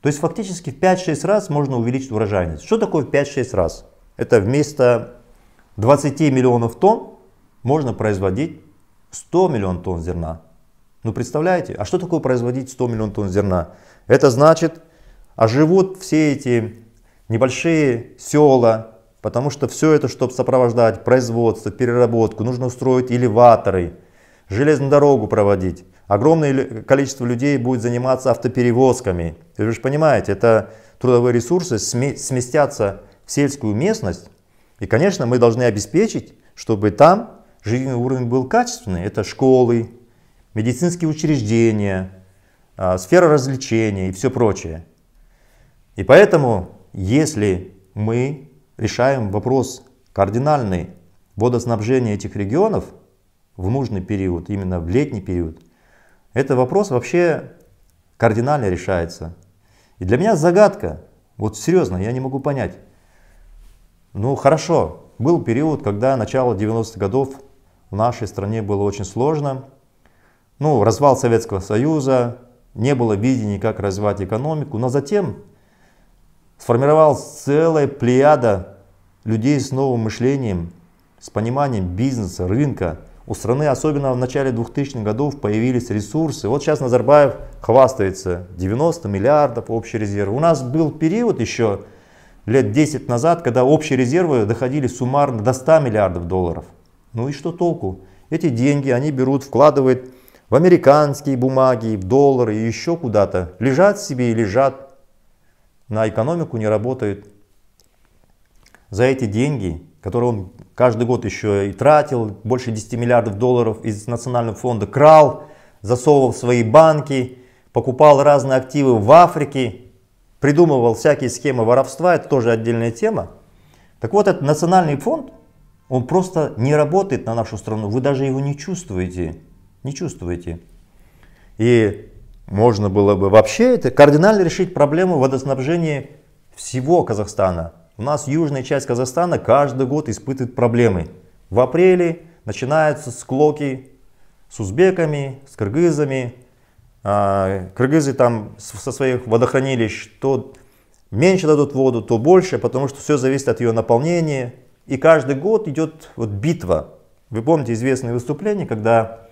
То есть фактически в 5-6 раз можно увеличить урожайность. Что такое в 5-6 раз? Это вместо 20 миллионов тонн можно производить 100 миллионов тонн зерна. Ну представляете, а что такое производить 100 миллионов тонн зерна? Это значит, а живут все эти небольшие села, Потому что все это, чтобы сопровождать производство, переработку, нужно устроить элеваторы, железную дорогу проводить. Огромное количество людей будет заниматься автоперевозками. Вы же понимаете, это трудовые ресурсы сместятся в сельскую местность. И, конечно, мы должны обеспечить, чтобы там жизненный уровень был качественный. Это школы, медицинские учреждения, а, сфера развлечений и все прочее. И поэтому, если мы решаем вопрос кардинальный водоснабжения этих регионов в нужный период, именно в летний период, этот вопрос вообще кардинально решается. И для меня загадка, вот серьезно, я не могу понять. Ну хорошо, был период, когда начало 90-х годов в нашей стране было очень сложно. Ну, развал Советского Союза, не было видений, как развивать экономику, но затем сформировалась целая плеяда людей с новым мышлением, с пониманием бизнеса, рынка. У страны, особенно в начале 2000-х годов, появились ресурсы. Вот сейчас Назарбаев хвастается 90 миллиардов общий резерв. У нас был период еще лет 10 назад, когда общие резервы доходили суммарно до 100 миллиардов долларов. Ну и что толку? Эти деньги они берут, вкладывают в американские бумаги, в доллары и еще куда-то. Лежат себе и лежат на экономику не работают. За эти деньги, которые он каждый год еще и тратил, больше 10 миллиардов долларов из национального фонда крал, засовывал в свои банки, покупал разные активы в Африке, придумывал всякие схемы воровства, это тоже отдельная тема. Так вот, этот национальный фонд, он просто не работает на нашу страну, вы даже его не чувствуете, не чувствуете. И можно было бы вообще это кардинально решить проблему водоснабжения всего Казахстана. У нас южная часть Казахстана каждый год испытывает проблемы. В апреле начинаются склоки с узбеками, с кыргызами. А, кыргызы там со своих водохранилищ то меньше дадут воду, то больше, потому что все зависит от ее наполнения. И каждый год идет вот битва. Вы помните известное выступление, когда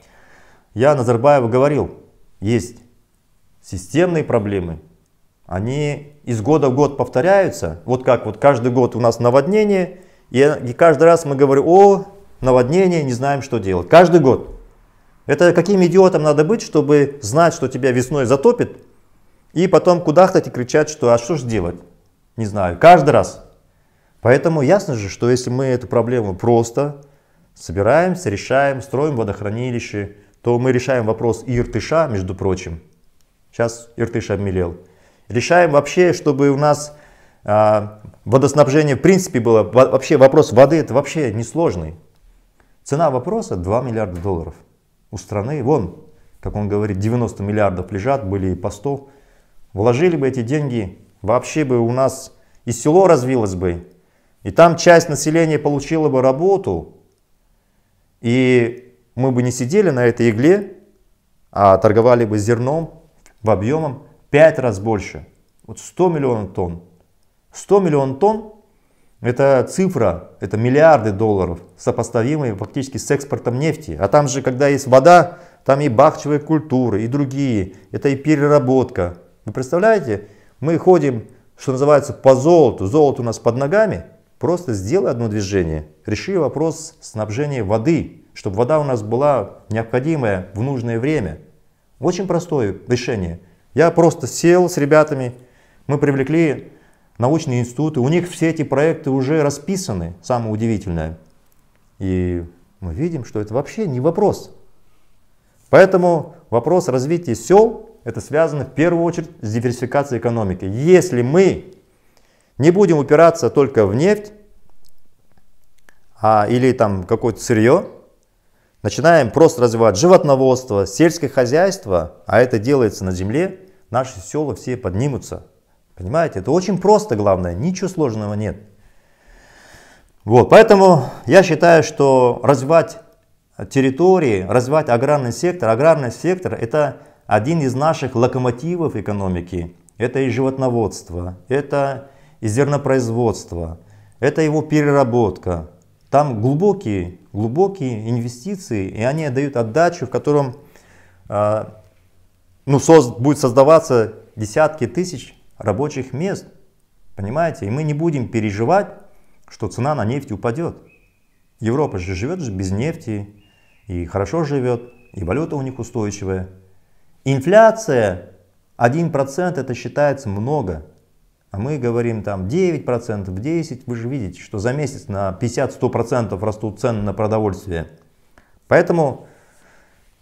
я Назарбаеву говорил, есть системные проблемы, они из года в год повторяются. Вот как вот каждый год у нас наводнение, и, и каждый раз мы говорим, о, наводнение, не знаем, что делать. Каждый год. Это каким идиотом надо быть, чтобы знать, что тебя весной затопит, и потом кудахтать и кричать, что а что же делать? Не знаю, каждый раз. Поэтому ясно же, что если мы эту проблему просто собираемся, решаем, строим водохранилище, то мы решаем вопрос Иртыша, между прочим, Сейчас Иртыш обмелел. Решаем вообще, чтобы у нас а, водоснабжение в принципе было... Вообще вопрос воды это вообще несложный. Цена вопроса 2 миллиарда долларов. У страны, вон, как он говорит, 90 миллиардов лежат, были и постов. Вложили бы эти деньги, вообще бы у нас и село развилось бы, и там часть населения получила бы работу, и мы бы не сидели на этой игле, а торговали бы зерном, в объемом 5 раз больше. Вот 100 миллионов тонн. 100 миллионов тонн это цифра, это миллиарды долларов, сопоставимые фактически с экспортом нефти. А там же, когда есть вода, там и бахчевые культуры, и другие. Это и переработка. Вы представляете, мы ходим, что называется, по золоту. Золото у нас под ногами. Просто сделай одно движение. Реши вопрос снабжения воды, чтобы вода у нас была необходимая в нужное время. Очень простое решение. Я просто сел с ребятами, мы привлекли научные институты, у них все эти проекты уже расписаны, самое удивительное. И мы видим, что это вообще не вопрос. Поэтому вопрос развития сел, это связано в первую очередь с диверсификацией экономики. Если мы не будем упираться только в нефть а, или там какое-то сырье, Начинаем просто развивать животноводство, сельское хозяйство, а это делается на земле, наши села все поднимутся. Понимаете, это очень просто главное, ничего сложного нет. Вот, поэтому я считаю, что развивать территории, развивать аграрный сектор. Аграрный сектор – это один из наших локомотивов экономики. Это и животноводство, это и зернопроизводство, это его переработка. Там глубокие глубокие инвестиции, и они дают отдачу, в котором а, ну, созд, будет создаваться десятки тысяч рабочих мест. Понимаете? И мы не будем переживать, что цена на нефть упадет. Европа же живет же без нефти, и хорошо живет, и валюта у них устойчивая. Инфляция 1% это считается много а мы говорим там 9%, 10%, вы же видите, что за месяц на 50-100% растут цены на продовольствие. Поэтому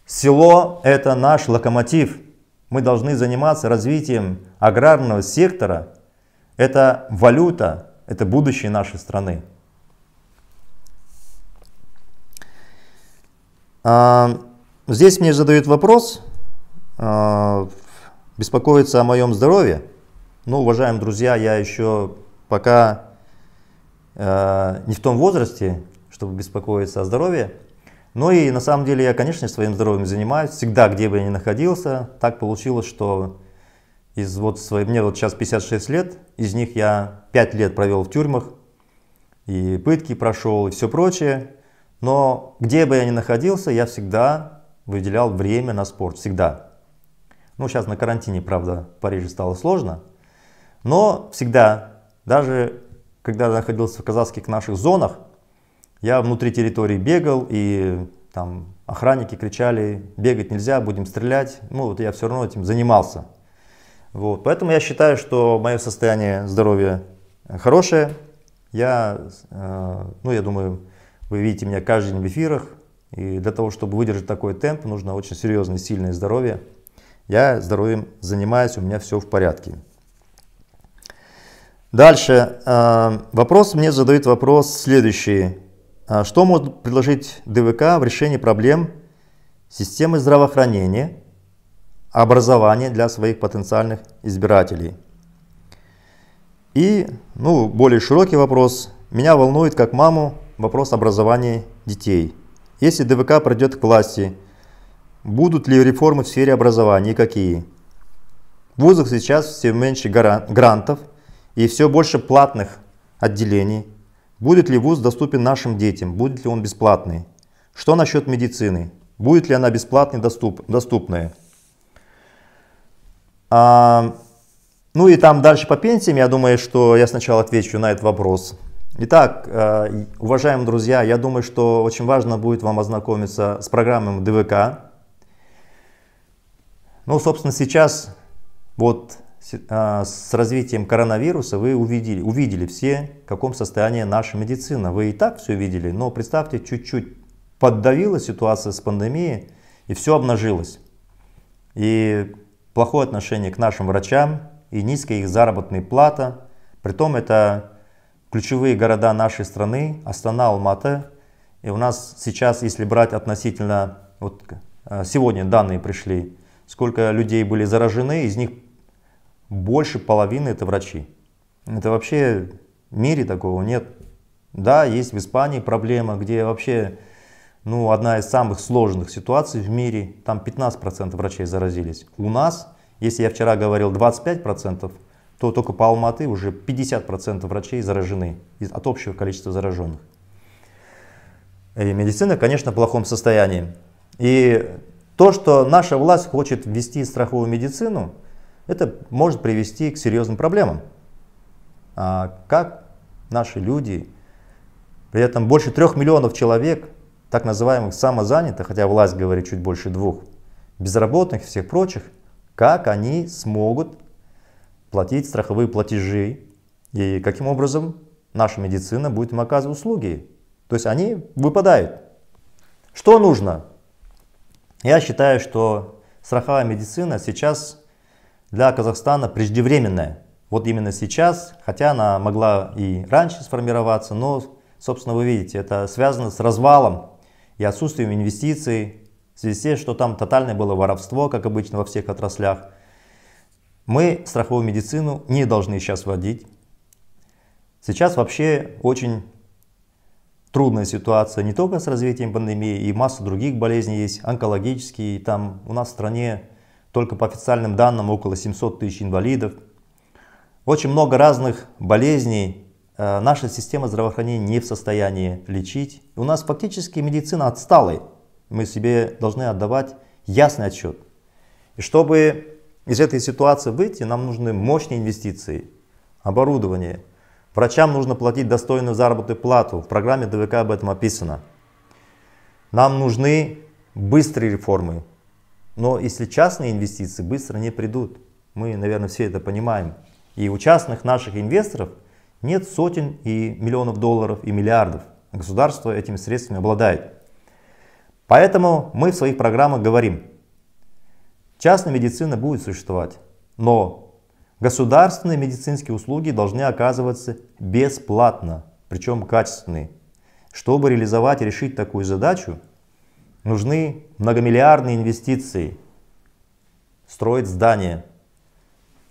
село – это наш локомотив. Мы должны заниматься развитием аграрного сектора. Это валюта, это будущее нашей страны. А, здесь мне задают вопрос, а, беспокоиться о моем здоровье. Ну, уважаемые друзья, я еще пока э, не в том возрасте, чтобы беспокоиться о здоровье. Ну и на самом деле я, конечно, своим здоровьем занимаюсь. Всегда, где бы я ни находился, так получилось, что из вот своей, мне вот сейчас 56 лет, из них я 5 лет провел в тюрьмах, и пытки прошел, и все прочее. Но где бы я ни находился, я всегда выделял время на спорт, всегда. Ну, сейчас на карантине, правда, в Париже стало сложно, но всегда, даже когда находился в казахских наших зонах, я внутри территории бегал, и там охранники кричали, бегать нельзя, будем стрелять. Ну, вот я все равно этим занимался. Вот. Поэтому я считаю, что мое состояние здоровья хорошее. Я, э, ну, я думаю, вы видите меня каждый день в эфирах. И для того, чтобы выдержать такой темп, нужно очень серьезное и сильное здоровье. Я здоровьем занимаюсь, у меня все в порядке. Дальше э, вопрос мне задает вопрос следующий. Э, что может предложить ДВК в решении проблем системы здравоохранения, образования для своих потенциальных избирателей? И, ну, более широкий вопрос. Меня волнует, как маму, вопрос образования детей. Если ДВК пройдет к власти, будут ли реформы в сфере образования и какие? В вузах сейчас все меньше грантов, и все больше платных отделений. Будет ли ВУЗ доступен нашим детям? Будет ли он бесплатный? Что насчет медицины? Будет ли она бесплатной, доступ, доступная? А, ну и там дальше по пенсиям, я думаю, что я сначала отвечу на этот вопрос. Итак, э, уважаемые друзья, я думаю, что очень важно будет вам ознакомиться с программой ДВК. Ну, собственно, сейчас вот а, с развитием коронавируса вы увидели, увидели все, в каком состоянии наша медицина. Вы и так все видели, но представьте, чуть-чуть поддавила ситуация с пандемией, и все обнажилось. И плохое отношение к нашим врачам, и низкая их заработная плата. Притом это ключевые города нашей страны, Астана, Алматы. И у нас сейчас, если брать относительно, вот а, сегодня данные пришли, сколько людей были заражены, из них больше половины это врачи. Это вообще в мире такого нет. Да, есть в Испании проблема, где вообще ну, одна из самых сложных ситуаций в мире, там 15% врачей заразились. У нас, если я вчера говорил 25%, то только по Алматы уже 50% врачей заражены от общего количества зараженных. И медицина, конечно, в плохом состоянии. И то, что наша власть хочет ввести страховую медицину – это может привести к серьезным проблемам. А как наши люди, при этом больше трех миллионов человек, так называемых самозанятых, хотя власть говорит чуть больше двух, безработных и всех прочих, как они смогут платить страховые платежи и каким образом наша медицина будет им оказывать услуги. То есть они выпадают. Что нужно? Я считаю, что страховая медицина сейчас для Казахстана преждевременная. Вот именно сейчас, хотя она могла и раньше сформироваться, но, собственно, вы видите, это связано с развалом и отсутствием инвестиций, в связи с тем, что там тотальное было воровство, как обычно во всех отраслях. Мы страховую медицину не должны сейчас вводить. Сейчас вообще очень трудная ситуация не только с развитием пандемии, и масса других болезней есть, онкологические, там у нас в стране только по официальным данным около 700 тысяч инвалидов. Очень много разных болезней э, наша система здравоохранения не в состоянии лечить. У нас фактически медицина отсталой. Мы себе должны отдавать ясный отчет. И чтобы из этой ситуации выйти, нам нужны мощные инвестиции, оборудование. Врачам нужно платить достойную заработную плату. В программе ДВК об этом описано. Нам нужны быстрые реформы, но если частные инвестиции быстро не придут, мы, наверное, все это понимаем. И у частных наших инвесторов нет сотен и миллионов долларов и миллиардов. Государство этими средствами обладает. Поэтому мы в своих программах говорим, частная медицина будет существовать, но государственные медицинские услуги должны оказываться бесплатно, причем качественные. Чтобы реализовать и решить такую задачу, Нужны многомиллиардные инвестиции. Строить здания,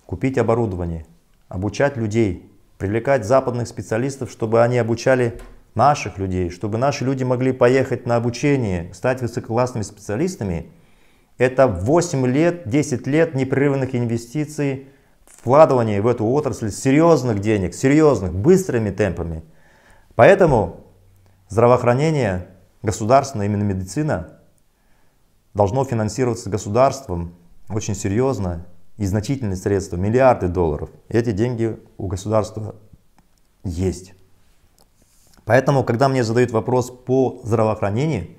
купить оборудование, обучать людей, привлекать западных специалистов, чтобы они обучали наших людей, чтобы наши люди могли поехать на обучение, стать высококлассными специалистами. Это 8 лет, 10 лет непрерывных инвестиций, вкладывания в эту отрасль серьезных денег, серьезных, быстрыми темпами. Поэтому здравоохранение государственная именно медицина должно финансироваться государством очень серьезно и значительные средства, миллиарды долларов. Эти деньги у государства есть. Поэтому, когда мне задают вопрос по здравоохранению,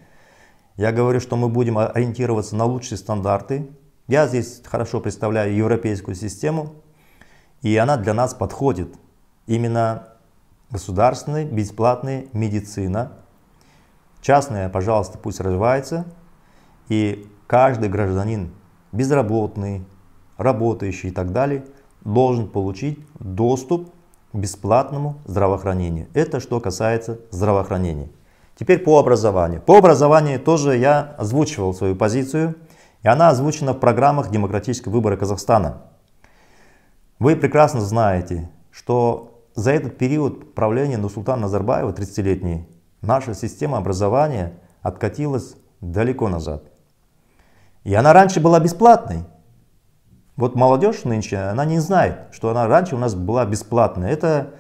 я говорю, что мы будем ориентироваться на лучшие стандарты. Я здесь хорошо представляю европейскую систему, и она для нас подходит. Именно государственная бесплатная медицина Частное, пожалуйста, пусть развивается. И каждый гражданин, безработный, работающий и так далее, должен получить доступ к бесплатному здравоохранению. Это что касается здравоохранения. Теперь по образованию. По образованию тоже я озвучивал свою позицию, и она озвучена в программах демократического выбора Казахстана. Вы прекрасно знаете, что за этот период правления Нурсултана Назарбаева, 30-летний, наша система образования откатилась далеко назад. И она раньше была бесплатной. Вот молодежь нынче, она не знает, что она раньше у нас была бесплатная. Это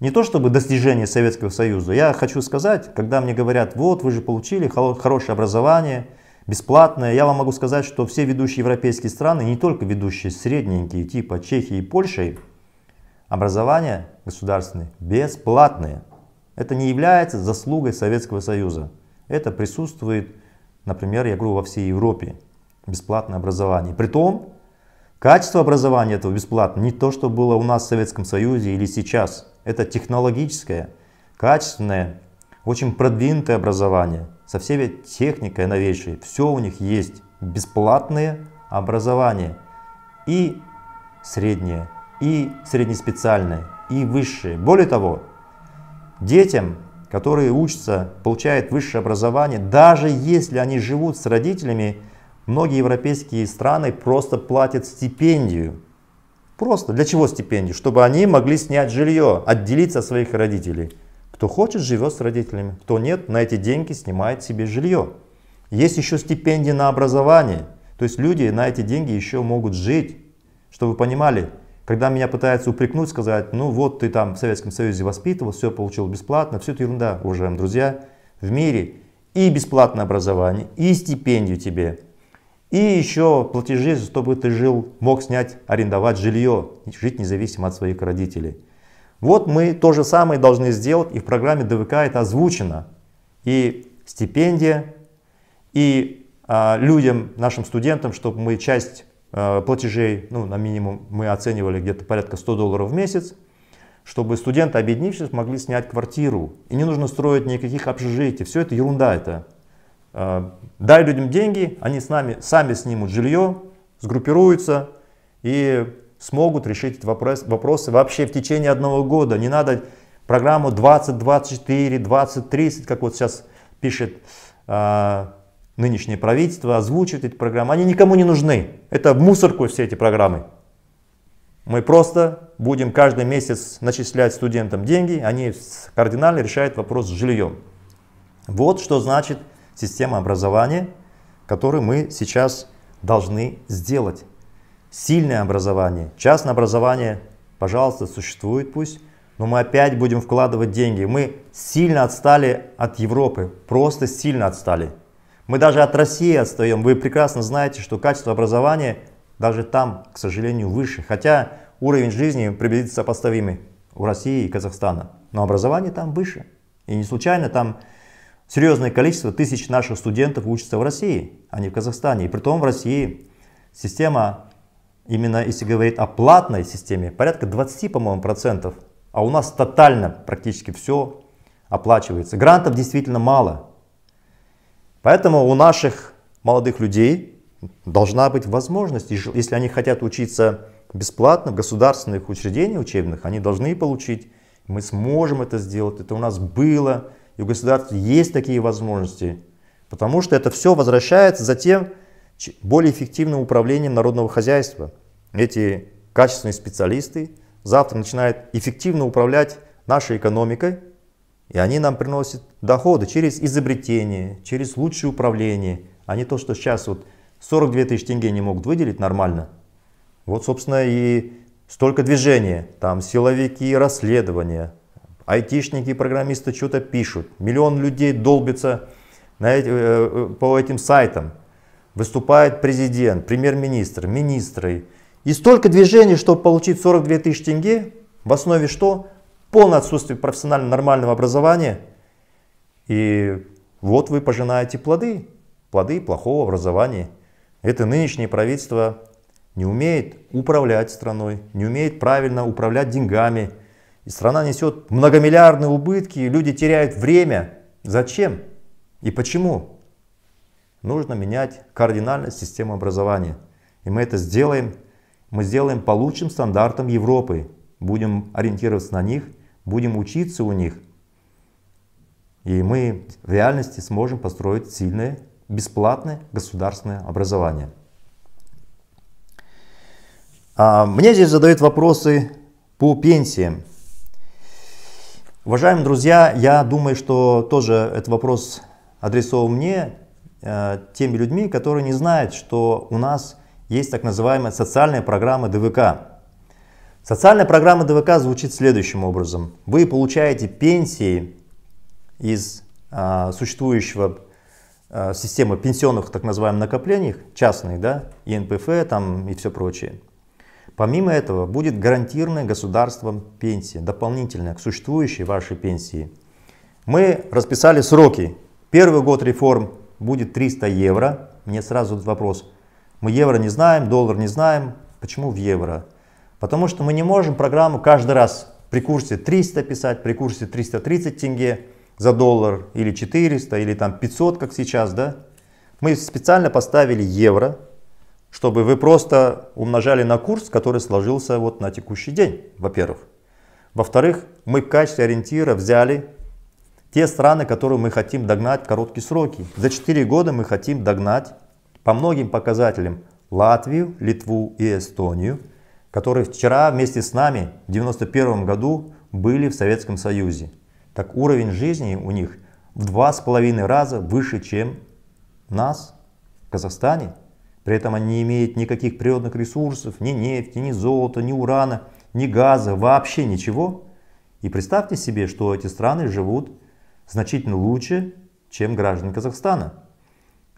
не то чтобы достижение Советского Союза. Я хочу сказать, когда мне говорят, вот вы же получили хорошее образование, бесплатное, я вам могу сказать, что все ведущие европейские страны, не только ведущие средненькие, типа Чехии и Польши, образование государственное бесплатное. Это не является заслугой Советского Союза. Это присутствует, например, я говорю, во всей Европе. Бесплатное образование. Притом, качество образования этого бесплатно не то, что было у нас в Советском Союзе или сейчас. Это технологическое, качественное, очень продвинутое образование. Со всей техникой новейшей. Все у них есть. Бесплатное образование. И среднее, и среднеспециальное, и высшее. Более того, детям, которые учатся, получают высшее образование, даже если они живут с родителями, многие европейские страны просто платят стипендию. Просто. Для чего стипендию? Чтобы они могли снять жилье, отделиться от своих родителей. Кто хочет, живет с родителями. Кто нет, на эти деньги снимает себе жилье. Есть еще стипендии на образование. То есть люди на эти деньги еще могут жить. Чтобы вы понимали, когда меня пытаются упрекнуть, сказать, ну вот ты там в Советском Союзе воспитывал, все получил бесплатно, все это ерунда, уважаемые друзья. В мире и бесплатное образование, и стипендию тебе, и еще платежи, чтобы ты жил, мог снять, арендовать жилье, жить независимо от своих родителей. Вот мы то же самое должны сделать, и в программе ДВК это озвучено. И стипендия, и а, людям, нашим студентам, чтобы мы часть Э, платежей, ну, на минимум мы оценивали где-то порядка 100 долларов в месяц, чтобы студенты, объединившись, могли снять квартиру. И не нужно строить никаких общежитий. Все это ерунда это. Э, дай людям деньги, они с нами, сами снимут жилье, сгруппируются и смогут решить вопрос, вопросы вообще в течение одного года. Не надо программу 20, 24, 20, 30, как вот сейчас пишет э, нынешнее правительство озвучивает эти программы, они никому не нужны. Это в мусорку все эти программы. Мы просто будем каждый месяц начислять студентам деньги, они кардинально решают вопрос с жильем. Вот что значит система образования, которую мы сейчас должны сделать. Сильное образование, частное образование, пожалуйста, существует пусть, но мы опять будем вкладывать деньги. Мы сильно отстали от Европы, просто сильно отстали. Мы даже от России отстаем. Вы прекрасно знаете, что качество образования даже там, к сожалению, выше. Хотя уровень жизни приблизительно сопоставимый у России и Казахстана. Но образование там выше. И не случайно там серьезное количество тысяч наших студентов учатся в России, а не в Казахстане. И при том в России система, именно если говорить о платной системе, порядка 20, по-моему, процентов. А у нас тотально практически все оплачивается. Грантов действительно мало. Поэтому у наших молодых людей должна быть возможность, если они хотят учиться бесплатно в государственных учреждениях учебных, они должны получить. Мы сможем это сделать, это у нас было, и у государства есть такие возможности. Потому что это все возвращается затем более эффективным управлением народного хозяйства. Эти качественные специалисты завтра начинают эффективно управлять нашей экономикой, и они нам приносят доходы через изобретение, через лучшее управление, а не то, что сейчас вот 42 тысячи тенге не могут выделить нормально. Вот, собственно, и столько движения. Там силовики, и расследования, айтишники, программисты что-то пишут. Миллион людей долбится на эти, э, э, по этим сайтам. Выступает президент, премьер-министр, министры. И столько движений, чтобы получить 42 тысячи тенге, в основе что? Полное отсутствие профессионально нормального образования – и вот вы пожинаете плоды, плоды плохого образования. Это нынешнее правительство не умеет управлять страной, не умеет правильно управлять деньгами. И страна несет многомиллиардные убытки, и люди теряют время. Зачем? И почему? Нужно менять кардинально систему образования. И мы это сделаем. Мы сделаем по лучшим стандартам Европы. Будем ориентироваться на них, будем учиться у них. И мы в реальности сможем построить сильное, бесплатное государственное образование. А, мне здесь задают вопросы по пенсиям. Уважаемые друзья, я думаю, что тоже этот вопрос адресовал мне, э, теми людьми, которые не знают, что у нас есть так называемая социальная программа ДВК. Социальная программа ДВК звучит следующим образом. Вы получаете пенсии из а, существующего а, системы пенсионных так называемых накоплений, частных, да, и НПФ там, и все прочее. Помимо этого будет гарантированная государством пенсия, дополнительная к существующей вашей пенсии. Мы расписали сроки. Первый год реформ будет 300 евро. Мне сразу вопрос. Мы евро не знаем, доллар не знаем. Почему в евро? Потому что мы не можем программу каждый раз при курсе 300 писать, при курсе 330 тенге за доллар или 400, или там 500, как сейчас, да? Мы специально поставили евро, чтобы вы просто умножали на курс, который сложился вот на текущий день, во-первых. Во-вторых, мы в качестве ориентира взяли те страны, которые мы хотим догнать в короткие сроки. За 4 года мы хотим догнать по многим показателям Латвию, Литву и Эстонию, которые вчера вместе с нами в 1991 году были в Советском Союзе так уровень жизни у них в два с половиной раза выше, чем нас в Казахстане. При этом они не имеют никаких природных ресурсов, ни нефти, ни золота, ни урана, ни газа, вообще ничего. И представьте себе, что эти страны живут значительно лучше, чем граждане Казахстана.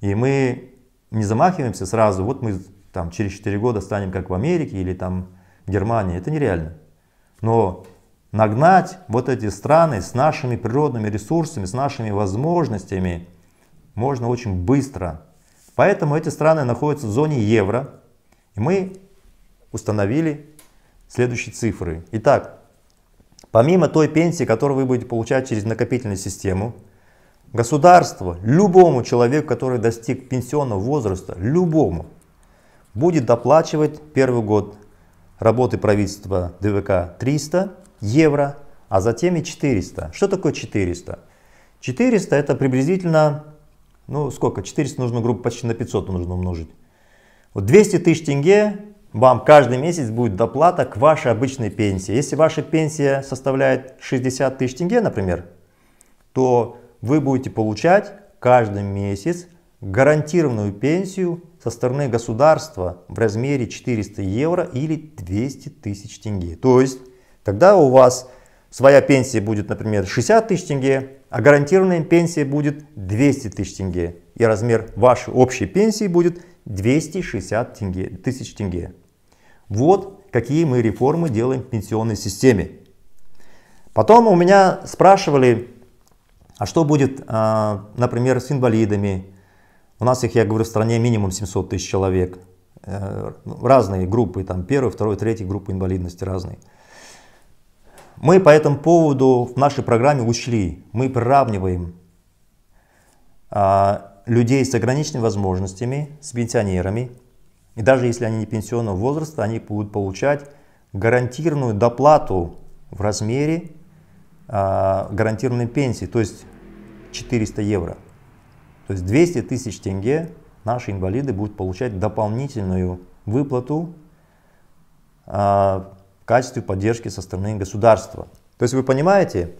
И мы не замахиваемся сразу, вот мы там через 4 года станем как в Америке или там в Германии. Это нереально. Но нагнать вот эти страны с нашими природными ресурсами, с нашими возможностями можно очень быстро. Поэтому эти страны находятся в зоне евро. И мы установили следующие цифры. Итак, помимо той пенсии, которую вы будете получать через накопительную систему, государство любому человеку, который достиг пенсионного возраста, любому, будет доплачивать первый год работы правительства ДВК 300, евро, а затем и 400. Что такое 400? 400 это приблизительно, ну сколько, 400 нужно грубо почти на 500 нужно умножить. Вот 200 тысяч тенге вам каждый месяц будет доплата к вашей обычной пенсии. Если ваша пенсия составляет 60 тысяч тенге, например, то вы будете получать каждый месяц гарантированную пенсию со стороны государства в размере 400 евро или 200 тысяч тенге. То есть Тогда у вас своя пенсия будет, например, 60 тысяч тенге, а гарантированная пенсия будет 200 тысяч тенге. И размер вашей общей пенсии будет 260 тенге, тысяч тенге. Вот какие мы реформы делаем в пенсионной системе. Потом у меня спрашивали, а что будет, а, например, с инвалидами? У нас их, я говорю, в стране минимум 700 тысяч человек. Э, разные группы, там первая, вторая, третья группы инвалидности разные. Мы по этому поводу в нашей программе учли, мы приравниваем а, людей с ограниченными возможностями, с пенсионерами, и даже если они не пенсионного возраста, они будут получать гарантированную доплату в размере а, гарантированной пенсии, то есть 400 евро. То есть 200 тысяч тенге наши инвалиды будут получать дополнительную выплату а, качестве поддержки со стороны государства. То есть вы понимаете,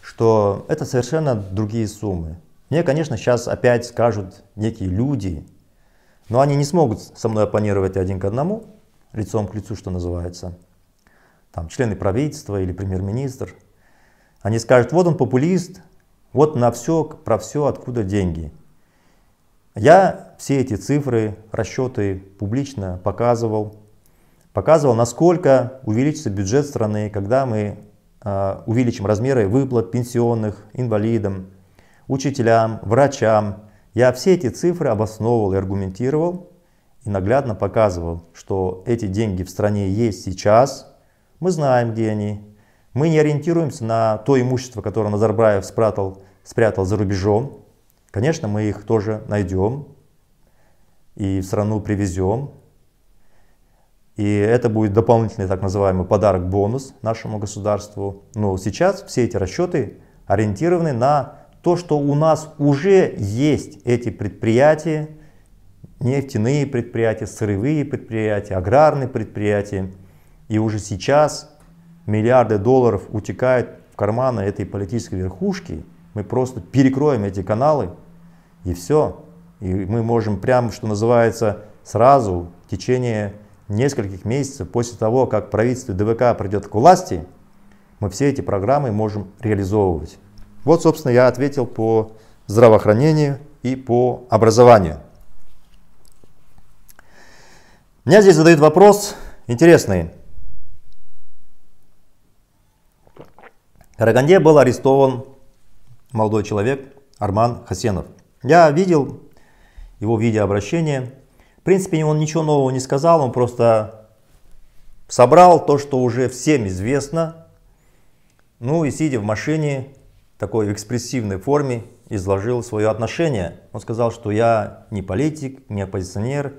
что это совершенно другие суммы. Мне, конечно, сейчас опять скажут некие люди, но они не смогут со мной оппонировать один к одному, лицом к лицу, что называется, там, члены правительства или премьер-министр. Они скажут, вот он популист, вот на все, про все, откуда деньги. Я все эти цифры, расчеты публично показывал, показывал, насколько увеличится бюджет страны, когда мы а, увеличим размеры выплат пенсионных, инвалидам, учителям, врачам. Я все эти цифры обосновывал и аргументировал, и наглядно показывал, что эти деньги в стране есть сейчас, мы знаем, где они. Мы не ориентируемся на то имущество, которое Назарбаев спрятал, спрятал за рубежом. Конечно, мы их тоже найдем и в страну привезем, и это будет дополнительный так называемый подарок-бонус нашему государству. Но сейчас все эти расчеты ориентированы на то, что у нас уже есть эти предприятия, нефтяные предприятия, сырьевые предприятия, аграрные предприятия. И уже сейчас миллиарды долларов утекают в карманы этой политической верхушки. Мы просто перекроем эти каналы и все. И мы можем прямо, что называется, сразу в течение нескольких месяцев после того, как правительство ДВК придет к власти, мы все эти программы можем реализовывать. Вот, собственно, я ответил по здравоохранению и по образованию. Меня здесь задают вопрос интересный. В Караганде был арестован молодой человек Арман Хасенов. Я видел его видеообращение в принципе, он ничего нового не сказал, он просто собрал то, что уже всем известно. Ну и сидя в машине, такой в экспрессивной форме, изложил свое отношение. Он сказал, что я не политик, не оппозиционер,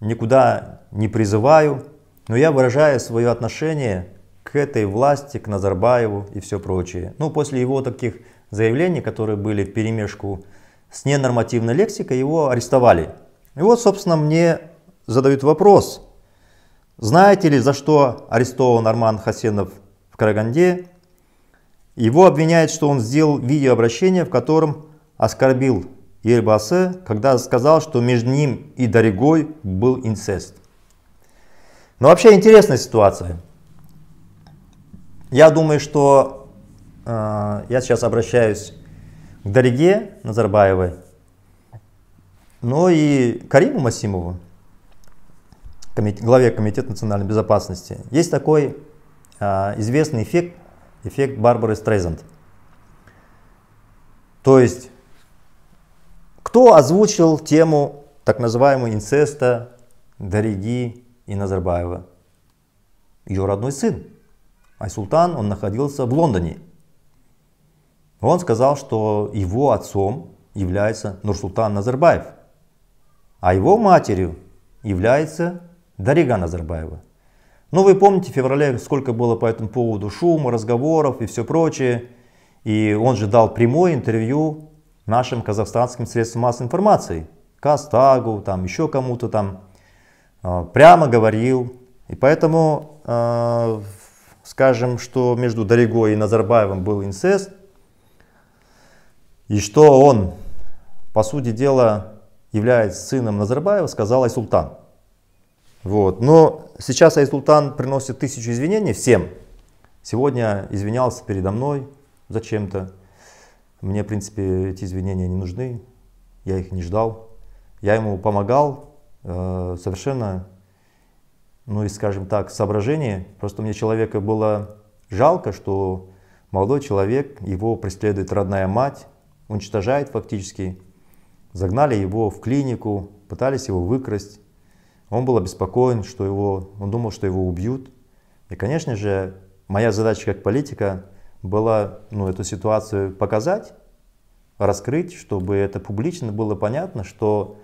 никуда не призываю, но я выражаю свое отношение к этой власти, к Назарбаеву и все прочее. Ну, после его таких заявлений, которые были в перемешку с ненормативной лексикой, его арестовали. И вот, собственно, мне задают вопрос. Знаете ли, за что арестован Арман Хасенов в Караганде? Его обвиняют, что он сделал видеообращение, в котором оскорбил Ельбасе, когда сказал, что между ним и Дорогой был инцест. Но вообще интересная ситуация. Я думаю, что э, я сейчас обращаюсь к Дориге Назарбаевой, но ну и Кариму Масимову, главе Комитета национальной безопасности, есть такой а, известный эффект, эффект Барбары Стрейзанд. То есть, кто озвучил тему так называемого инцеста Дариги и Назарбаева? Ее родной сын. Айсултан, он находился в Лондоне. Он сказал, что его отцом является Нурсултан Назарбаев – а его матерью является Дарига Назарбаева. Ну, вы помните, в феврале сколько было по этому поводу шума, разговоров и все прочее. И он же дал прямое интервью нашим казахстанским средствам массовой информации. Кастагу, там еще кому-то там. А, прямо говорил. И поэтому, э, скажем, что между Даригой и Назарбаевым был инцест. И что он, по сути дела, являясь сыном Назарбаева, сказал Айсултан. Вот. Но сейчас Айсултан приносит тысячу извинений всем. Сегодня извинялся передо мной зачем-то. Мне, в принципе, эти извинения не нужны. Я их не ждал. Я ему помогал э, совершенно, ну и скажем так, соображение. Просто мне человека было жалко, что молодой человек, его преследует родная мать, уничтожает фактически Загнали его в клинику, пытались его выкрасть. Он был обеспокоен, что его, он думал, что его убьют. И, конечно же, моя задача как политика была ну, эту ситуацию показать, раскрыть, чтобы это публично было понятно, что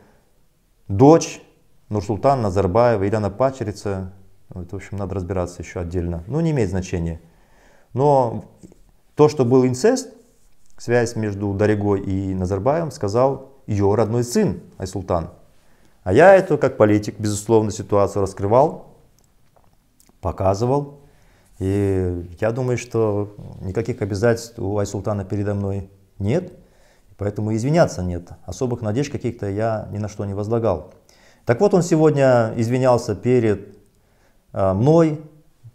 дочь Нурсултана Назарбаева, Елена Пачерица, ну, это, в общем, надо разбираться еще отдельно, ну, не имеет значения. Но то, что был инцест, связь между Дарегой и Назарбаевым, сказал ее родной сын Айсултан. А я эту, как политик, безусловно, ситуацию раскрывал, показывал. И я думаю, что никаких обязательств у Айсултана передо мной нет, поэтому извиняться нет. Особых надежд каких-то я ни на что не возлагал. Так вот, он сегодня извинялся перед а, мной,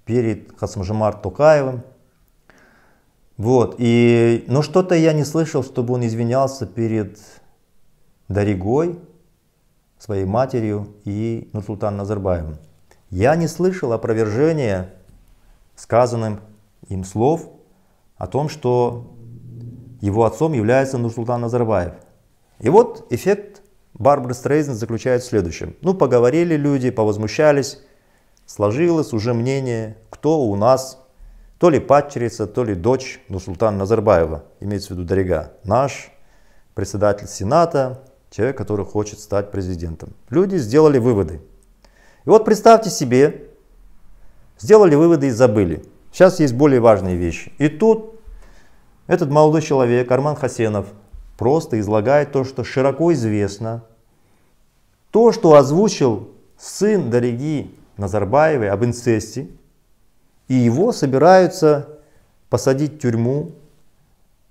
перед Хасмажимар Токаевым. Вот, и, но что-то я не слышал, чтобы он извинялся перед Даригой, своей матерью и Нурсултан Назарбаевым. Я не слышал опровержения сказанным им слов о том, что его отцом является Нурсултан Назарбаев. И вот эффект Барбары Стрейзен заключается в следующем. Ну, поговорили люди, повозмущались, сложилось уже мнение, кто у нас то ли падчерица, то ли дочь Нурсултана Назарбаева, имеется в виду Дарига, наш председатель Сената, человек, который хочет стать президентом. Люди сделали выводы. И вот представьте себе, сделали выводы и забыли. Сейчас есть более важные вещи. И тут этот молодой человек, Арман Хасенов, просто излагает то, что широко известно. То, что озвучил сын Дариги Назарбаевой об инцесте, и его собираются посадить в тюрьму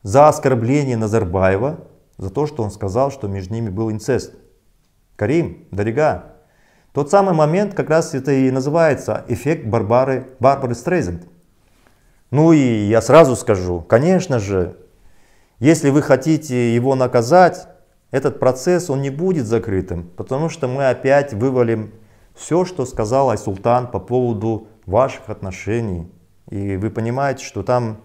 за оскорбление Назарбаева за то, что он сказал, что между ними был инцест. Карим, дорога, Тот самый момент как раз это и называется эффект Барбары, Барбары Стрейзенд. Ну и я сразу скажу, конечно же, если вы хотите его наказать, этот процесс он не будет закрытым, потому что мы опять вывалим все, что сказал Айсултан по поводу ваших отношений. И вы понимаете, что там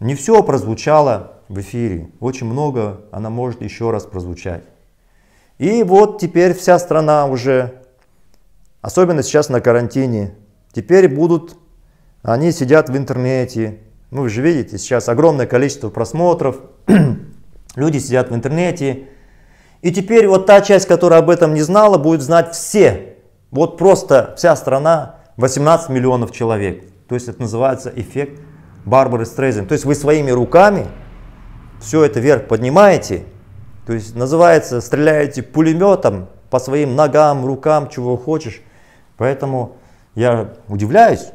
не все прозвучало в эфире. Очень много она может еще раз прозвучать. И вот теперь вся страна уже, особенно сейчас на карантине, теперь будут, они сидят в интернете. Ну, вы же видите, сейчас огромное количество просмотров, люди сидят в интернете. И теперь вот та часть, которая об этом не знала, будет знать все. Вот просто вся страна, 18 миллионов человек. То есть это называется эффект Барбары Стрейзен. То есть вы своими руками все это вверх поднимаете, то есть называется, стреляете пулеметом по своим ногам, рукам, чего хочешь. Поэтому я удивляюсь,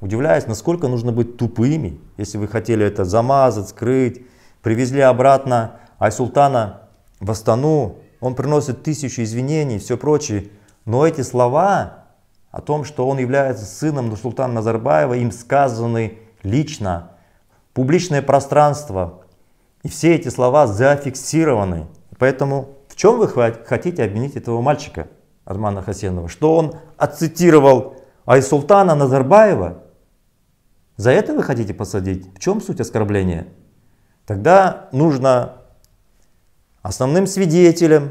удивляюсь, насколько нужно быть тупыми, если вы хотели это замазать, скрыть. Привезли обратно Айсултана в Астану, он приносит тысячи извинений, все прочее. Но эти слова о том, что он является сыном султана Назарбаева, им сказаны лично. Публичное пространство, и все эти слова зафиксированы. Поэтому в чем вы хотите обвинить этого мальчика, Армана Хасенова? Что он отцитировал Айсултана Назарбаева? За это вы хотите посадить? В чем суть оскорбления? Тогда нужно основным свидетелем,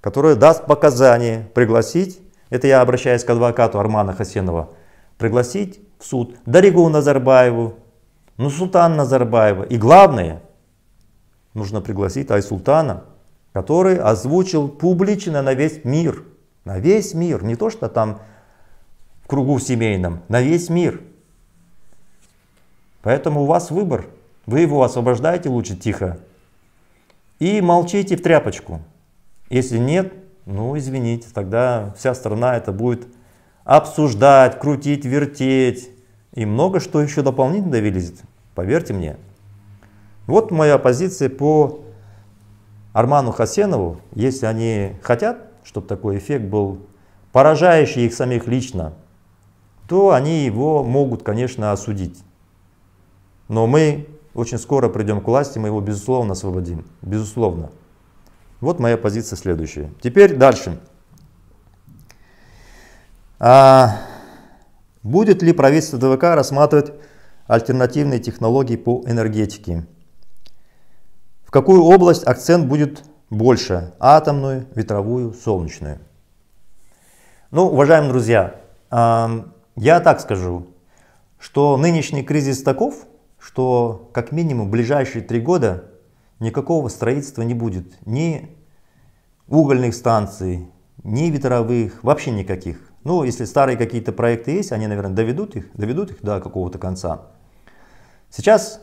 который даст показания, пригласить, это я обращаюсь к адвокату Армана Хасенова, пригласить в суд Даригу Назарбаеву, Нусултан Назарбаева и главное – нужно пригласить Айсултана, который озвучил публично на весь мир. На весь мир, не то что там в кругу семейном, на весь мир. Поэтому у вас выбор. Вы его освобождаете лучше тихо и молчите в тряпочку. Если нет, ну извините, тогда вся страна это будет обсуждать, крутить, вертеть и много что еще дополнительно вылезет, поверьте мне. Вот моя позиция по Арману Хасенову. Если они хотят, чтобы такой эффект был поражающий их самих лично, то они его могут, конечно, осудить. Но мы очень скоро придем к власти, мы его, безусловно, освободим. Безусловно. Вот моя позиция следующая. Теперь дальше. А будет ли правительство ДВК рассматривать альтернативные технологии по энергетике? В какую область акцент будет больше? Атомную, ветровую, солнечную? Ну, уважаемые друзья, я так скажу, что нынешний кризис таков, что как минимум в ближайшие три года никакого строительства не будет. Ни угольных станций, ни ветровых, вообще никаких. Ну, если старые какие-то проекты есть, они, наверное, доведут их, доведут их до какого-то конца. Сейчас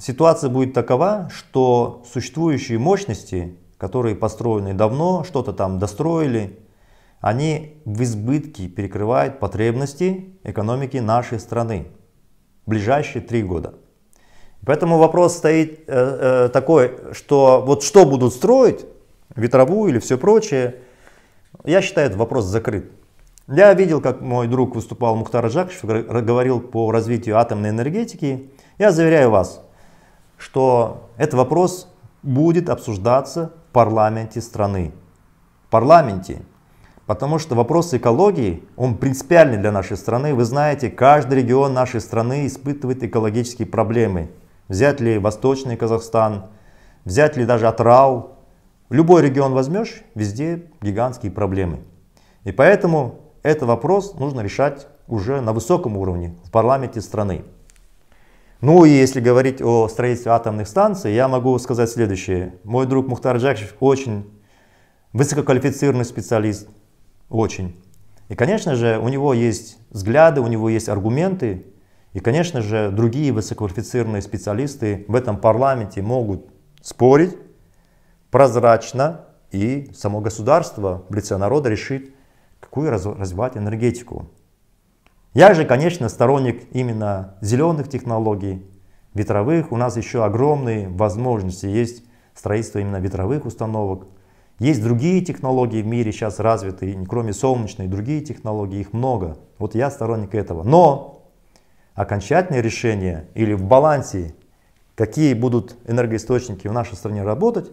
ситуация будет такова, что существующие мощности, которые построены давно, что-то там достроили, они в избытке перекрывают потребности экономики нашей страны в ближайшие три года. Поэтому вопрос стоит э, э, такой, что вот что будут строить, ветровую или все прочее, я считаю, этот вопрос закрыт. Я видел, как мой друг выступал Мухтар Жакшев, говорил по развитию атомной энергетики. Я заверяю вас, что этот вопрос будет обсуждаться в парламенте страны. В парламенте. Потому что вопрос экологии, он принципиальный для нашей страны. Вы знаете, каждый регион нашей страны испытывает экологические проблемы. Взять ли Восточный Казахстан, взять ли даже Атрау. Любой регион возьмешь, везде гигантские проблемы. И поэтому этот вопрос нужно решать уже на высоком уровне в парламенте страны. Ну и если говорить о строительстве атомных станций, я могу сказать следующее. Мой друг Мухтар Джакшев очень высококвалифицированный специалист, очень. И, конечно же, у него есть взгляды, у него есть аргументы, и, конечно же, другие высококвалифицированные специалисты в этом парламенте могут спорить прозрачно, и само государство в лице а народа решит, какую развивать энергетику. Я же, конечно, сторонник именно зеленых технологий, ветровых. У нас еще огромные возможности есть строительство именно ветровых установок. Есть другие технологии в мире сейчас развитые, кроме солнечной, другие технологии, их много. Вот я сторонник этого. Но окончательное решение или в балансе, какие будут энергоисточники в нашей стране работать,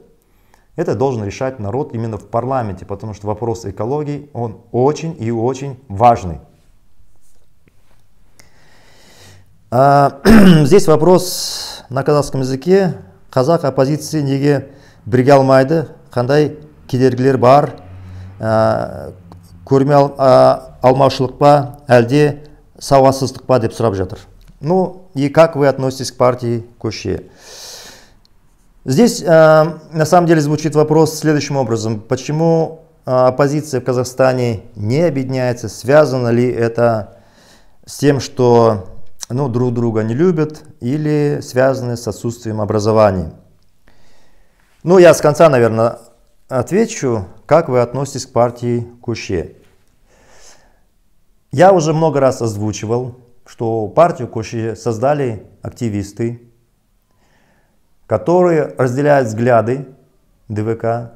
это должен решать народ именно в парламенте, потому что вопрос экологии, он очень и очень важный. А, здесь вопрос на казахском языке Казах оппозиции неге бірге алмайды қандай кедергілер бар ә, а, көрме ал, ә, а, алмаушылық па әлде сауатсыздық па деп сұрап жатыр ну и как вы относитесь к партии көше здесь э, на самом деле звучит вопрос следующим образом почему оппозиция в казахстане не объединяется связано ли это с тем что ну, друг друга не любят или связаны с отсутствием образования. Ну, я с конца, наверное, отвечу, как вы относитесь к партии Куще. Я уже много раз озвучивал, что партию Куще создали активисты, которые разделяют взгляды ДВК.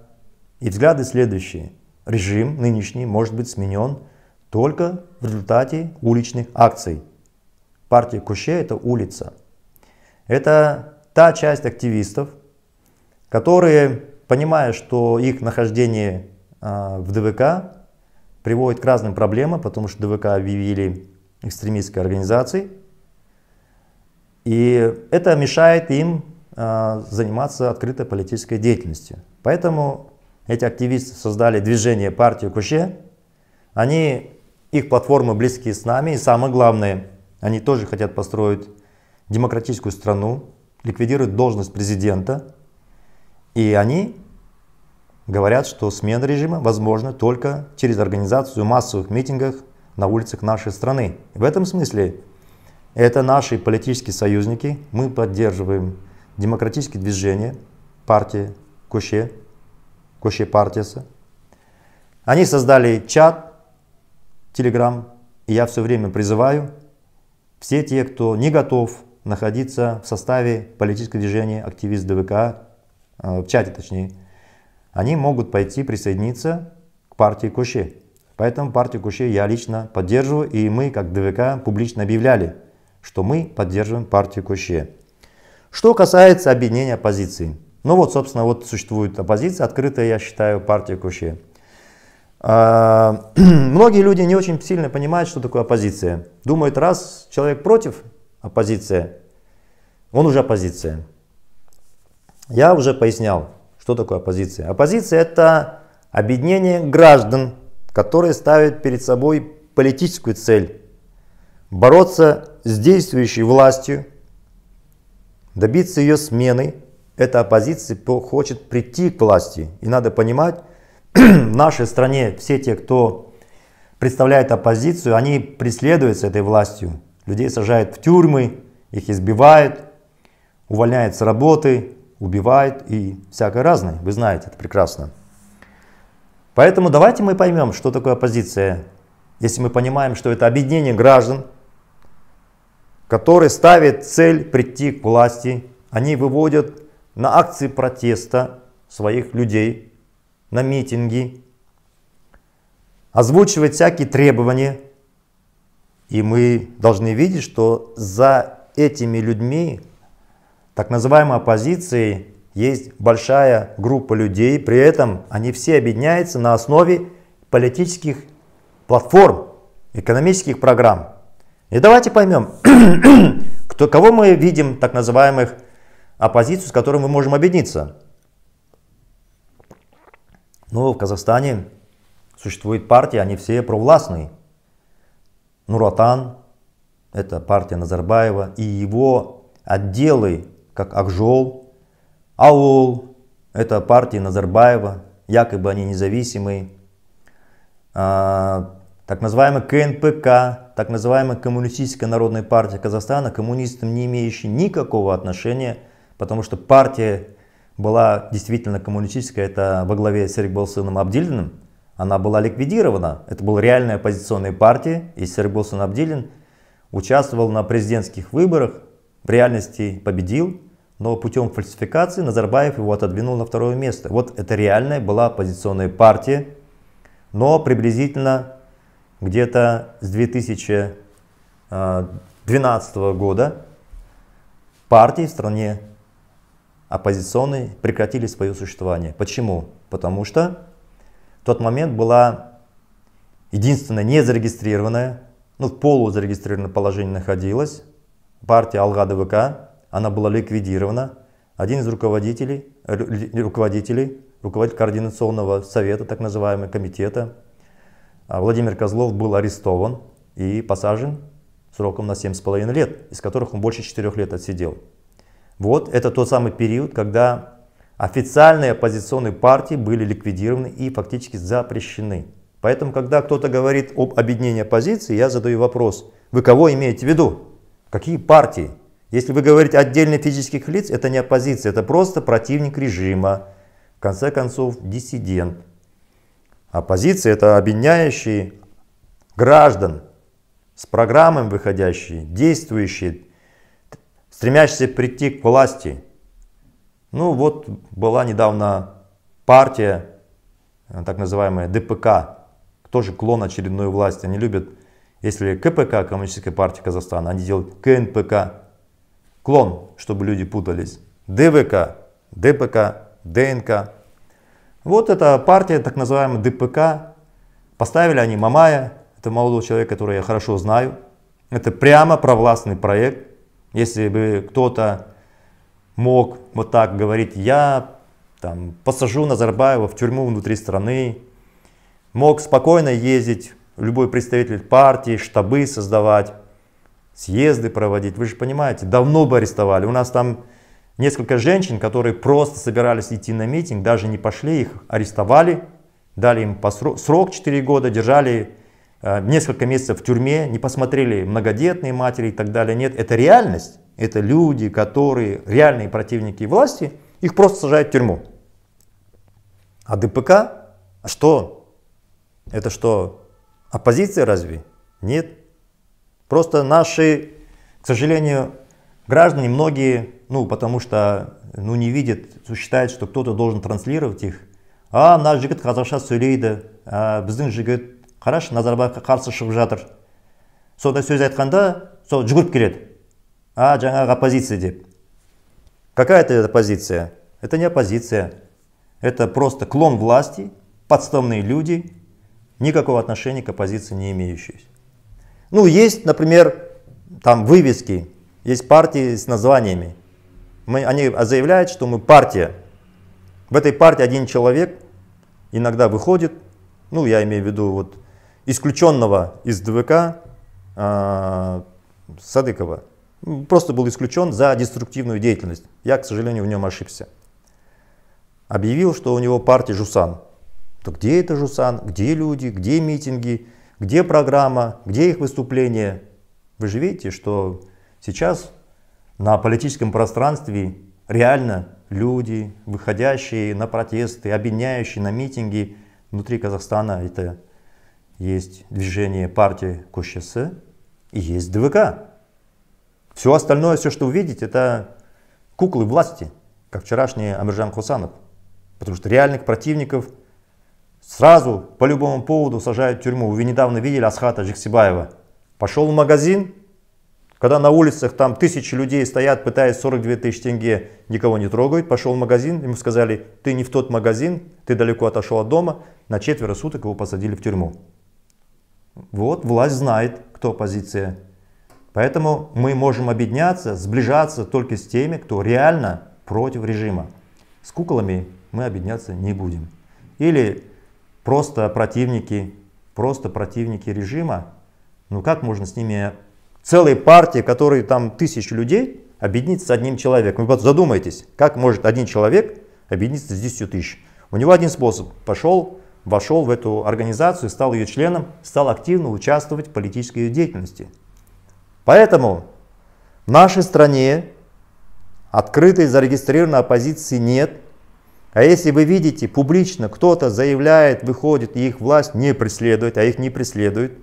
И взгляды следующие. Режим нынешний может быть сменен только в результате уличных акций – партии Куще – это улица. Это та часть активистов, которые, понимая, что их нахождение а, в ДВК приводит к разным проблемам, потому что ДВК объявили экстремистской организацией, и это мешает им а, заниматься открытой политической деятельностью. Поэтому эти активисты создали движение «Партию Куще». Они, их платформы близкие с нами. И самое главное, они тоже хотят построить демократическую страну, ликвидируют должность президента. И они говорят, что смена режима возможна только через организацию массовых митингов на улицах нашей страны. В этом смысле это наши политические союзники. Мы поддерживаем демократические движения, партии Куще, Куще партияса. Они создали чат, телеграм, и я все время призываю все те, кто не готов находиться в составе политического движения «Активист ДВК», э, в чате точнее, они могут пойти присоединиться к партии Куше. Поэтому партию Куше я лично поддерживаю, и мы, как ДВК, публично объявляли, что мы поддерживаем партию Куше. Что касается объединения оппозиции. Ну вот, собственно, вот существует оппозиция, открытая, я считаю, партия Куше. А, многие люди не очень сильно понимают, что такое оппозиция. Думают, раз человек против оппозиции, он уже оппозиция. Я уже пояснял, что такое оппозиция. Оппозиция – это объединение граждан, которые ставят перед собой политическую цель – бороться с действующей властью, добиться ее смены. Эта оппозиция хочет прийти к власти. И надо понимать, в нашей стране все те, кто представляет оппозицию, они преследуются этой властью. Людей сажают в тюрьмы, их избивают, увольняют с работы, убивают и всякое разное. Вы знаете это прекрасно. Поэтому давайте мы поймем, что такое оппозиция, если мы понимаем, что это объединение граждан, которые ставят цель прийти к власти, они выводят на акции протеста своих людей, на митинги, озвучивать всякие требования. И мы должны видеть, что за этими людьми, так называемой оппозицией, есть большая группа людей, при этом они все объединяются на основе политических платформ, экономических программ. И давайте поймем, кто, кого мы видим, так называемых оппозицию, с которой мы можем объединиться. Но в Казахстане существует партии, они все провластные. Нуратан, это партия Назарбаева, и его отделы, как Акжол, Аул, это партия Назарбаева, якобы они независимые. А, так называемая КНПК, так называемая Коммунистическая народная партия Казахстана, коммунистам не имеющие никакого отношения, потому что партия была действительно коммунистическая, это во главе с Серикболсыном Абдилиным, она была ликвидирована. Это была реальная оппозиционная партия, и Серикболсын Абдилин участвовал на президентских выборах, в реальности победил, но путем фальсификации Назарбаев его отодвинул на второе место. Вот это реальная была оппозиционная партия, но приблизительно где-то с 2012 э, года партии в стране оппозиционные прекратили свое существование. Почему? Потому что в тот момент была единственная незарегистрированная, ну в полузарегистрированном положении находилась партия Алга-ДВК, она была ликвидирована. Один из руководителей, руководителей, руководитель координационного совета, так называемого комитета, а, Владимир Козлов был арестован и посажен сроком на 7,5 лет, из которых он больше 4 лет отсидел. Вот это тот самый период, когда официальные оппозиционные партии были ликвидированы и фактически запрещены. Поэтому, когда кто-то говорит об объединении оппозиции, я задаю вопрос, вы кого имеете в виду? Какие партии? Если вы говорите отдельно физических лиц, это не оппозиция, это просто противник режима, в конце концов диссидент. Оппозиция – это объединяющие граждан с программами выходящие, действующие стремящийся прийти к власти. Ну вот была недавно партия, э, так называемая ДПК, тоже клон очередной власти. Они любят, если КПК, Коммунистическая партия Казахстана, они делают КНПК, клон, чтобы люди путались. ДВК, ДПК, ДНК. Вот эта партия, так называемая ДПК, поставили они Мамая, это молодой человек, который я хорошо знаю. Это прямо провластный проект. Если бы кто-то мог вот так говорить, я там, посажу Назарбаева в тюрьму внутри страны, мог спокойно ездить, любой представитель партии, штабы создавать, съезды проводить. Вы же понимаете, давно бы арестовали. У нас там несколько женщин, которые просто собирались идти на митинг, даже не пошли, их арестовали, дали им срок 4 года, держали Э, несколько месяцев в тюрьме, не посмотрели многодетные матери и так далее. Нет, это реальность. Это люди, которые реальные противники власти, их просто сажают в тюрьму. А ДПК? А что? Это что, оппозиция разве? Нет. Просто наши, к сожалению, граждане, многие, ну, потому что, ну, не видят, ну, считают, что кто-то должен транслировать их. А, наш жігіт қазақша а біздің жігіт қарашы назарбаевқа қарсы шығып жатыр сонда сөз айтқанда сол жүгіріп келеді а жаңағы оппозиция деп какая это оппозиция это не оппозиция это просто клон власти подставные люди никакого отношения к оппозиции не имеющие ну есть например там вывески есть партии с названиями мы, они заявляют что мы партия в этой партии один человек иногда выходит ну я имею в виду вот исключенного из ДВК э, Садыкова. Просто был исключен за деструктивную деятельность. Я, к сожалению, в нем ошибся. Объявил, что у него партия Жусан. То где это Жусан? Где люди? Где митинги? Где программа? Где их выступления? Вы же видите, что сейчас на политическом пространстве реально люди, выходящие на протесты, объединяющие на митинги внутри Казахстана, это есть движение партии Кощесе и есть ДВК. Все остальное, все, что вы видите, это куклы власти, как вчерашний Амиржан Хусанов. Потому что реальных противников сразу по любому поводу сажают в тюрьму. Вы недавно видели Асхата Жексибаева. Пошел в магазин, когда на улицах там тысячи людей стоят, пытаясь 42 тысячи тенге, никого не трогают, пошел в магазин, ему сказали, ты не в тот магазин, ты далеко отошел от дома, на четверо суток его посадили в тюрьму. Вот власть знает, кто оппозиция. Поэтому мы можем объединяться, сближаться только с теми, кто реально против режима. С куклами мы объединяться не будем. Или просто противники, просто противники режима. Ну как можно с ними целой партии, которые там тысячи людей, объединиться с одним человеком? Вы задумайтесь, как может один человек объединиться с десятью тысяч? У него один способ. Пошел вошел в эту организацию, стал ее членом, стал активно участвовать в политической ее деятельности. Поэтому в нашей стране открытой зарегистрированной оппозиции нет. А если вы видите публично, кто-то заявляет, выходит, и их власть не преследует, а их не преследует,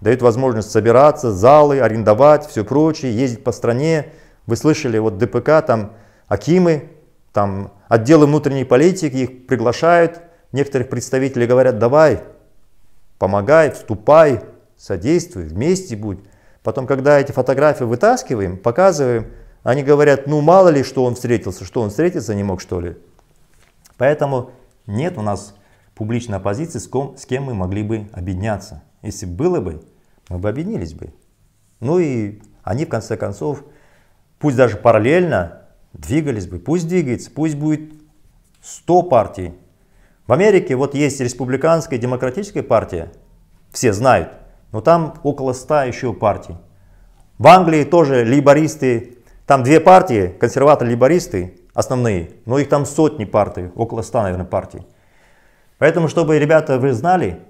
дают возможность собираться, залы, арендовать, все прочее, ездить по стране. Вы слышали, вот ДПК, там Акимы, там отделы внутренней политики, их приглашают некоторых представителей говорят, давай, помогай, вступай, содействуй, вместе будь. Потом, когда эти фотографии вытаскиваем, показываем, они говорят, ну мало ли, что он встретился, что он встретиться не мог, что ли. Поэтому нет у нас публичной оппозиции, с, ком, с кем мы могли бы объединяться. Если было бы, мы бы объединились бы. Ну и они, в конце концов, пусть даже параллельно, двигались бы. Пусть двигается, пусть будет 100 партий, в Америке вот есть республиканская и демократическая партия, все знают, но там около 100 еще партий. В Англии тоже либористы, там две партии, консерваторы-либористы основные, но их там сотни партий, около 100, наверное, партий. Поэтому, чтобы, ребята, вы знали,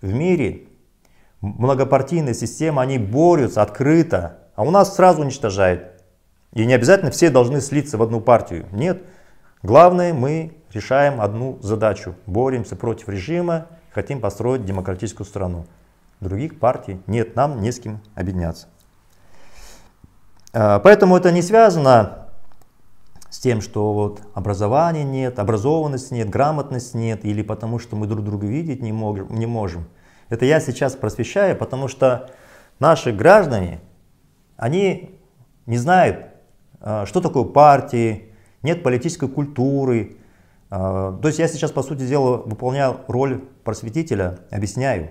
в мире многопартийная система, они борются открыто, а у нас сразу уничтожают. И не обязательно все должны слиться в одну партию. Нет, главное, мы решаем одну задачу, боремся против режима, хотим построить демократическую страну. Других партий нет, нам не с кем объединяться. А, поэтому это не связано с тем, что вот образования нет, образованности нет, грамотности нет, или потому что мы друг друга видеть не, мог, не можем. Это я сейчас просвещаю, потому что наши граждане, они не знают, а, что такое партии, нет политической культуры, а, то есть я сейчас, по сути дела, выполняю роль просветителя, объясняю,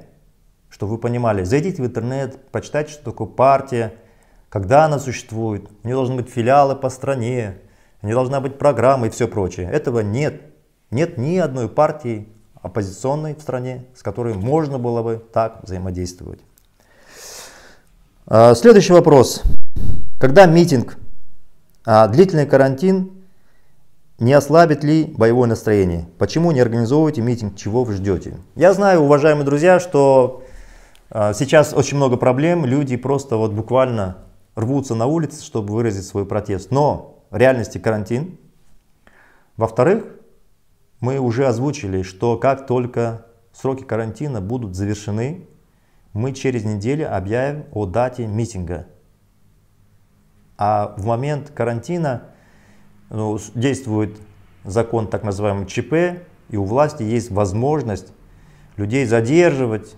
чтобы вы понимали. Зайдите в интернет, почитайте, что такое партия, когда она существует. У нее должны быть филиалы по стране, не должна быть программа и все прочее. Этого нет. Нет ни одной партии оппозиционной в стране, с которой можно было бы так взаимодействовать. А, следующий вопрос. Когда митинг, а, длительный карантин не ослабит ли боевое настроение? Почему не организовываете митинг? Чего вы ждете? Я знаю, уважаемые друзья, что а, сейчас очень много проблем. Люди просто вот буквально рвутся на улице, чтобы выразить свой протест. Но в реальности карантин. Во-вторых, мы уже озвучили, что как только сроки карантина будут завершены, мы через неделю объявим о дате митинга. А в момент карантина ну, действует закон так называемый ЧП, и у власти есть возможность людей задерживать,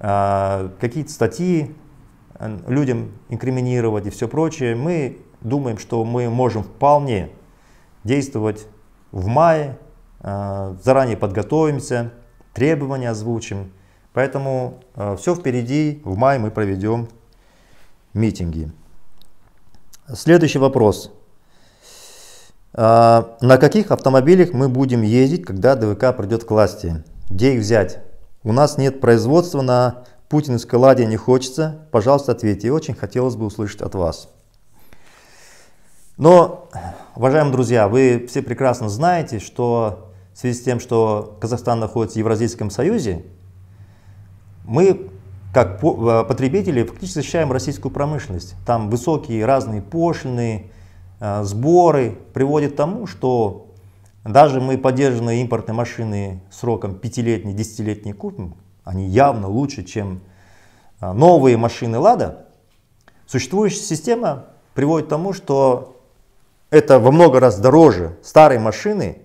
а, какие-то статьи э, людям инкриминировать и все прочее. Мы думаем, что мы можем вполне действовать в мае, а, заранее подготовимся, требования озвучим. Поэтому э, все впереди, в мае мы проведем митинги. Следующий вопрос. А, на каких автомобилях мы будем ездить, когда ДВК придет к власти? Где их взять? У нас нет производства на путинской ладе не хочется. Пожалуйста, ответьте. очень хотелось бы услышать от вас. Но, уважаемые друзья, вы все прекрасно знаете, что в связи с тем, что Казахстан находится в Евразийском союзе, мы, как э, потребители, фактически защищаем российскую промышленность. Там высокие разные пошлины, Э, сборы приводит к тому, что даже мы поддержанные импортные машины сроком 5-летний, 10-летний купим, они явно лучше, чем э, новые машины «Лада», существующая система приводит к тому, что это во много раз дороже старой машины,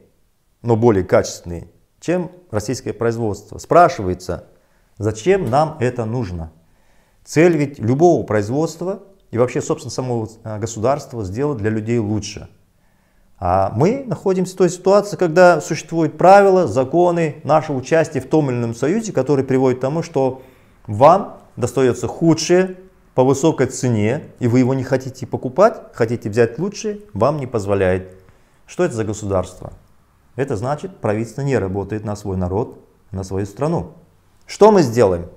но более качественные, чем российское производство. Спрашивается, зачем нам это нужно? Цель ведь любого производства – и вообще, собственно, самого а, государства сделать для людей лучше. А мы находимся в той ситуации, когда существуют правила, законы, наше участие в том или ином союзе, которые приводят к тому, что вам достается худшее по высокой цене, и вы его не хотите покупать, хотите взять лучшее, вам не позволяет. Что это за государство? Это значит, правительство не работает на свой народ, на свою страну. Что мы сделаем?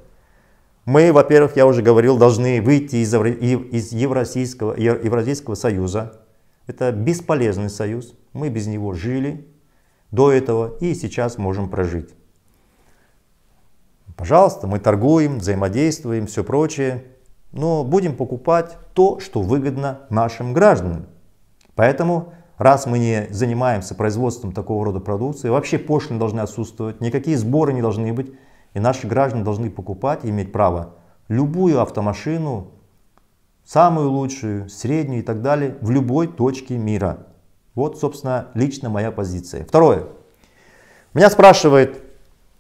Мы, во-первых, я уже говорил, должны выйти из, из Евразийского, Евразийского союза. Это бесполезный союз. Мы без него жили до этого и сейчас можем прожить. Пожалуйста, мы торгуем, взаимодействуем, все прочее. Но будем покупать то, что выгодно нашим гражданам. Поэтому, раз мы не занимаемся производством такого рода продукции, вообще пошлины должны отсутствовать, никакие сборы не должны быть, и наши граждане должны покупать и иметь право любую автомашину, самую лучшую, среднюю и так далее, в любой точке мира. Вот, собственно, лично моя позиция. Второе. Меня спрашивает,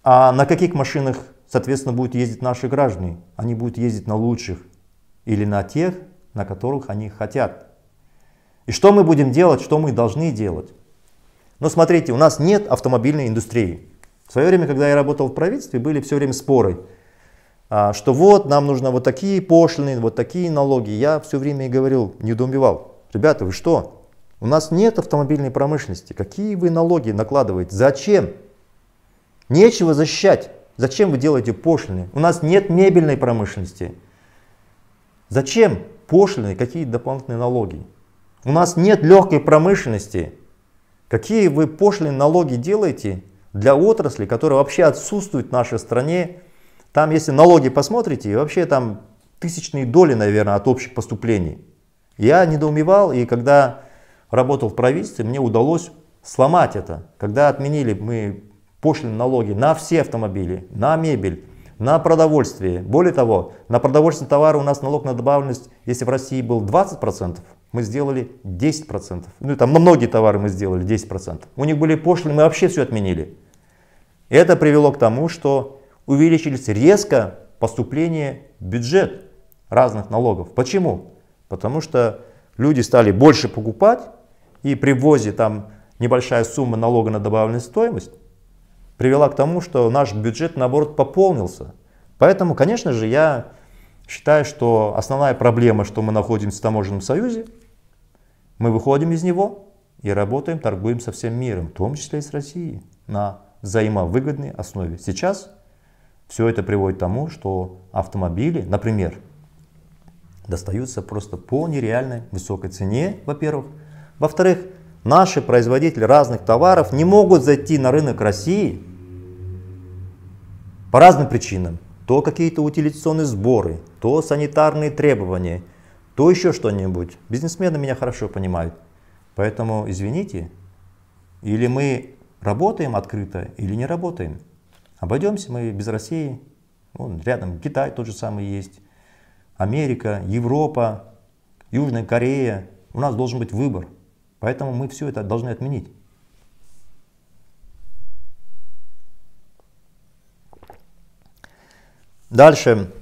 а на каких машинах, соответственно, будут ездить наши граждане? Они будут ездить на лучших или на тех, на которых они хотят. И что мы будем делать, что мы должны делать? Но ну, смотрите, у нас нет автомобильной индустрии. В свое время, когда я работал в правительстве, были все время споры, а, что вот нам нужно вот такие пошлины, вот такие налоги. Я все время и говорил, не недоумевал, ребята, вы что? У нас нет автомобильной промышленности. Какие вы налоги накладываете? Зачем? Нечего защищать. Зачем вы делаете пошлины? У нас нет мебельной промышленности. Зачем пошлины, какие дополнительные налоги? У нас нет легкой промышленности. Какие вы пошлины налоги делаете для отрасли, которая вообще отсутствует в нашей стране. Там, если налоги посмотрите, вообще там тысячные доли, наверное, от общих поступлений. Я недоумевал, и когда работал в правительстве, мне удалось сломать это. Когда отменили мы пошлины налоги на все автомобили, на мебель, на продовольствие. Более того, на продовольственные товары у нас налог на добавленность, если в России был 20%, мы сделали 10%. Ну, там на многие товары мы сделали 10%. У них были пошлины, мы вообще все отменили. И это привело к тому, что увеличились резко поступления в бюджет разных налогов. Почему? Потому что люди стали больше покупать, и при ввозе там небольшая сумма налога на добавленную стоимость привела к тому, что наш бюджет, наоборот, пополнился. Поэтому, конечно же, я считаю, что основная проблема, что мы находимся в таможенном союзе, мы выходим из него и работаем, торгуем со всем миром, в том числе и с Россией, на взаимовыгодной основе. Сейчас все это приводит к тому, что автомобили, например, достаются просто по нереальной высокой цене, во-первых. Во-вторых, наши производители разных товаров не могут зайти на рынок России по разным причинам. То какие-то утилизационные сборы, то санитарные требования – то еще что-нибудь. Бизнесмены меня хорошо понимают. Поэтому извините, или мы работаем открыто, или не работаем. Обойдемся мы без России. Вон, рядом Китай тот же самый есть. Америка, Европа, Южная Корея. У нас должен быть выбор. Поэтому мы все это должны отменить. Дальше.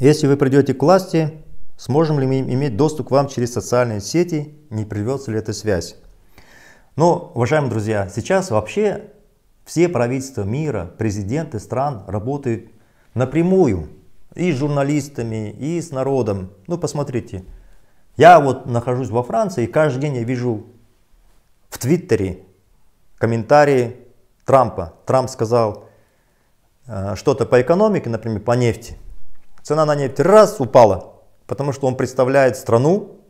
Если вы придете к власти, Сможем ли мы иметь доступ к вам через социальные сети? Не прервется ли эта связь? Но, уважаемые друзья, сейчас вообще все правительства мира, президенты стран работают напрямую и с журналистами, и с народом. Ну, посмотрите, я вот нахожусь во Франции, и каждый день я вижу в Твиттере комментарии Трампа. Трамп сказал э, что-то по экономике, например, по нефти. Цена на нефть раз упала, потому что он представляет страну,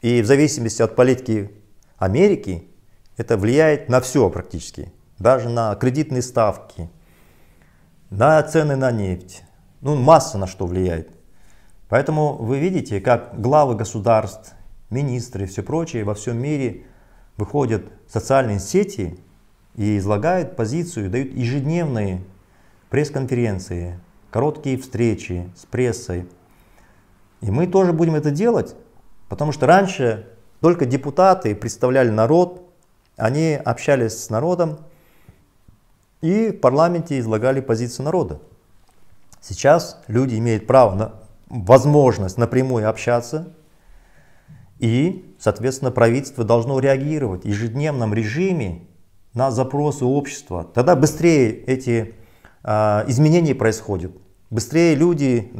и в зависимости от политики Америки это влияет на все практически, даже на кредитные ставки, на цены на нефть, ну масса на что влияет. Поэтому вы видите, как главы государств, министры и все прочее во всем мире выходят в социальные сети и излагают позицию, дают ежедневные пресс-конференции, короткие встречи с прессой, и мы тоже будем это делать, потому что раньше только депутаты представляли народ, они общались с народом и в парламенте излагали позицию народа. Сейчас люди имеют право на возможность напрямую общаться, и, соответственно, правительство должно реагировать в ежедневном режиме на запросы общества. Тогда быстрее эти э, изменения происходят, быстрее люди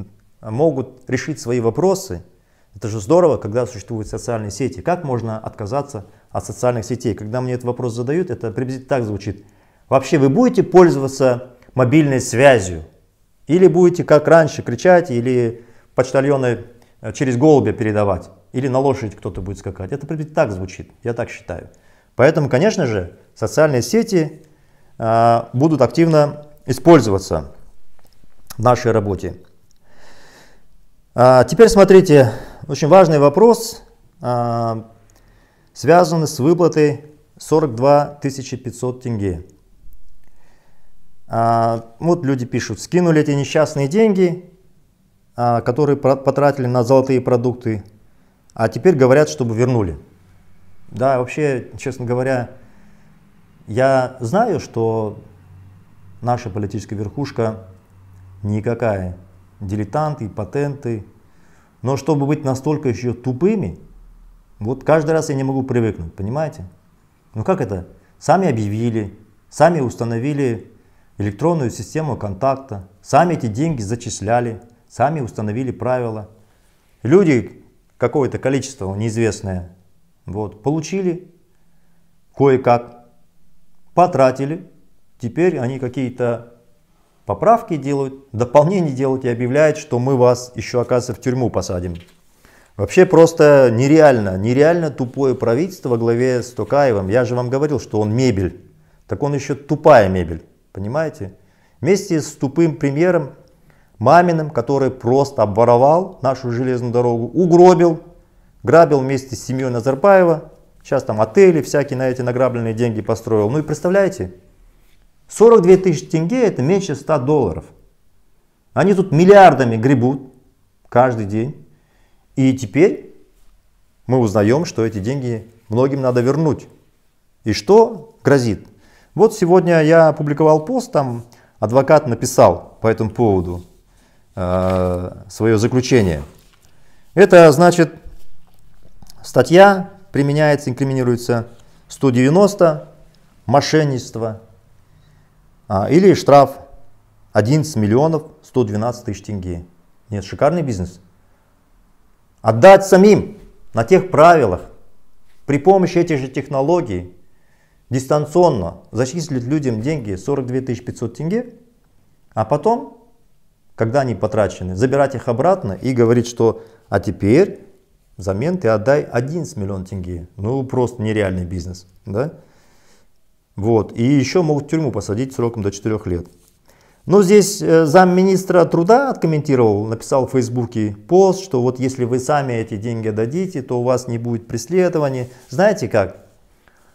могут решить свои вопросы. Это же здорово, когда существуют социальные сети. Как можно отказаться от социальных сетей? Когда мне этот вопрос задают, это приблизительно так звучит. Вообще вы будете пользоваться мобильной связью? Или будете, как раньше, кричать, или почтальоны э, через голубя передавать, или на лошадь кто-то будет скакать. Это приблизительно так звучит, я так считаю. Поэтому, конечно же, социальные сети э, будут активно использоваться в нашей работе. А, теперь смотрите, очень важный вопрос, а, связанный с выплатой 42 500 тенге. А, вот люди пишут, скинули эти несчастные деньги, которые потратили на золотые продукты, а теперь говорят, чтобы вернули. Да, вообще, честно говоря, я знаю, что наша политическая верхушка никакая дилетанты, патенты. Но чтобы быть настолько еще тупыми, вот каждый раз я не могу привыкнуть, понимаете? Ну как это? Сами объявили, сами установили электронную систему контакта, сами эти деньги зачисляли, сами установили правила. Люди, какое-то количество неизвестное, вот, получили кое-как, потратили, теперь они какие-то поправки делают, дополнения делают и объявляют, что мы вас еще, оказывается, в тюрьму посадим. Вообще просто нереально, нереально тупое правительство во главе с Токаевым. Я же вам говорил, что он мебель. Так он еще тупая мебель, понимаете? Вместе с тупым премьером Маминым, который просто обворовал нашу железную дорогу, угробил, грабил вместе с семьей Назарбаева. Сейчас там отели всякие на эти награбленные деньги построил. Ну и представляете, 42 тысячи тенге это меньше 100 долларов. Они тут миллиардами гребут каждый день. И теперь мы узнаем, что эти деньги многим надо вернуть. И что грозит? Вот сегодня я опубликовал пост, там адвокат написал по этому поводу э, свое заключение. Это значит, статья применяется, инкриминируется 190, мошенничество, а, или штраф 11 миллионов 112 тысяч тенге. Нет, шикарный бизнес. Отдать самим на тех правилах, при помощи этих же технологий, дистанционно зачислить людям деньги 42 500 тенге, а потом, когда они потрачены, забирать их обратно и говорить, что а теперь взамен ты отдай 11 миллион тенге. Ну, просто нереальный бизнес. Да? Вот. И еще могут в тюрьму посадить сроком до 4 лет. Но здесь э, замминистра труда откомментировал, написал в Фейсбуке пост, что вот если вы сами эти деньги дадите, то у вас не будет преследования. Знаете как?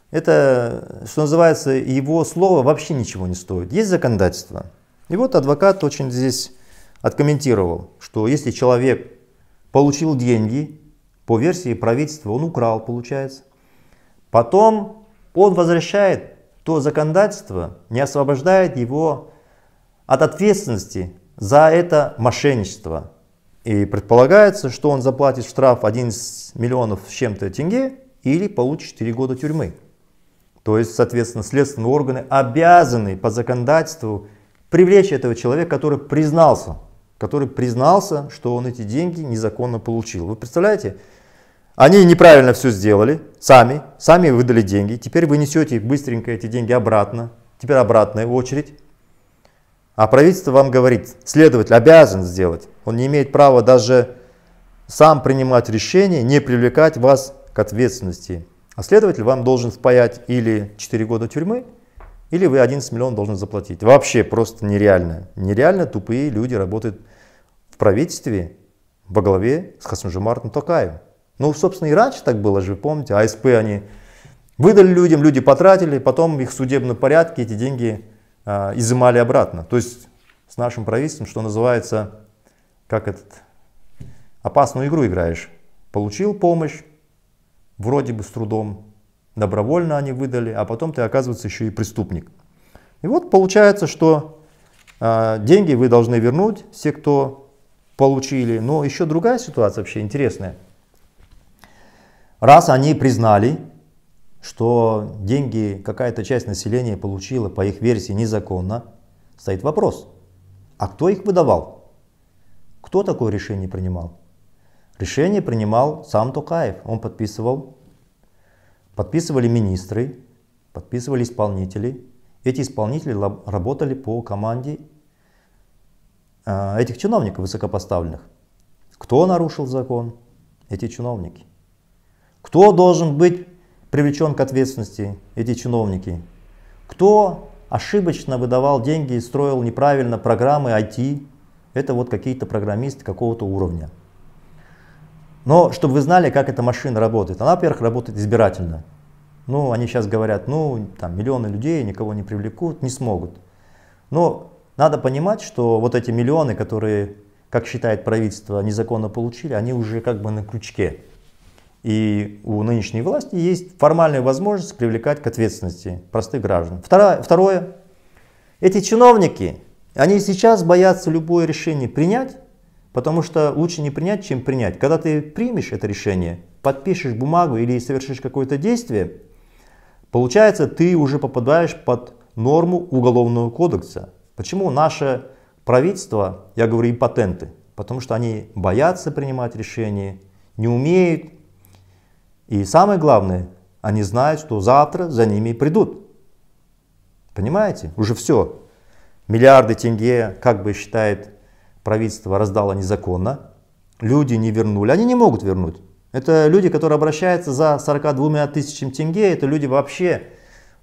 Это, что называется, его слово вообще ничего не стоит. Есть законодательство. И вот адвокат очень здесь откомментировал, что если человек получил деньги, по версии правительства он украл, получается, потом он возвращает то законодательство не освобождает его от ответственности за это мошенничество. И предполагается, что он заплатит штраф 11 миллионов с чем-то тенге или получит 4 года тюрьмы. То есть, соответственно, следственные органы обязаны по законодательству привлечь этого человека, который признался, который признался, что он эти деньги незаконно получил. Вы представляете, они неправильно все сделали, сами, сами выдали деньги. Теперь вы несете быстренько эти деньги обратно. Теперь обратная очередь. А правительство вам говорит, следователь обязан сделать. Он не имеет права даже сам принимать решение, не привлекать вас к ответственности. А следователь вам должен впаять или 4 года тюрьмы, или вы 11 миллионов должны заплатить. Вообще просто нереально. Нереально тупые люди работают в правительстве во главе с Хасмужемартом Токаевым. Ну, собственно, и раньше так было же, вы помните, АСП они выдали людям, люди потратили, потом их в судебном порядке эти деньги э, изымали обратно. То есть с нашим правительством, что называется, как этот, опасную игру играешь. Получил помощь, вроде бы с трудом, добровольно они выдали, а потом ты оказывается еще и преступник. И вот получается, что э, деньги вы должны вернуть, все, кто получили. Но еще другая ситуация вообще интересная – Раз они признали, что деньги какая-то часть населения получила, по их версии, незаконно, стоит вопрос, а кто их выдавал? Кто такое решение принимал? Решение принимал сам Токаев, он подписывал, подписывали министры, подписывали исполнители. Эти исполнители работали по команде э, этих чиновников высокопоставленных. Кто нарушил закон? Эти чиновники. Кто должен быть привлечен к ответственности? Эти чиновники. Кто ошибочно выдавал деньги и строил неправильно программы IT? Это вот какие-то программисты какого-то уровня. Но чтобы вы знали, как эта машина работает. Она, во-первых, работает избирательно. Ну, они сейчас говорят, ну, там миллионы людей никого не привлекут, не смогут. Но надо понимать, что вот эти миллионы, которые, как считает правительство, незаконно получили, они уже как бы на крючке. И у нынешней власти есть формальная возможность привлекать к ответственности простых граждан. Второе, второе эти чиновники, они сейчас боятся любое решение принять, потому что лучше не принять, чем принять. Когда ты примешь это решение, подпишешь бумагу или совершишь какое-то действие, получается, ты уже попадаешь под норму Уголовного кодекса. Почему наше правительство, я говорю, и патенты? Потому что они боятся принимать решения, не умеют, и самое главное, они знают, что завтра за ними придут. Понимаете? Уже все. Миллиарды тенге, как бы считает правительство, раздало незаконно. Люди не вернули. Они не могут вернуть. Это люди, которые обращаются за 42 тысячами тенге. Это люди вообще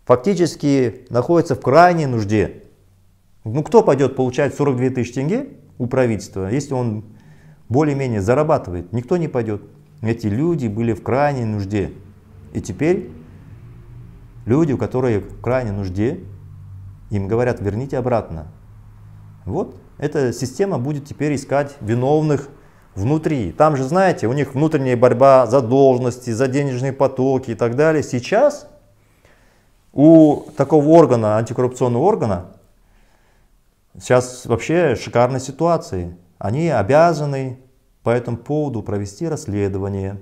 фактически находятся в крайней нужде. Ну кто пойдет получать 42 тысячи тенге у правительства, если он более-менее зарабатывает? Никто не пойдет. Эти люди были в крайней нужде. И теперь люди, у которых в крайней нужде, им говорят, верните обратно. Вот эта система будет теперь искать виновных внутри. Там же, знаете, у них внутренняя борьба за должности, за денежные потоки и так далее. Сейчас у такого органа, антикоррупционного органа, сейчас вообще шикарная ситуация. Они обязаны по этому поводу провести расследование,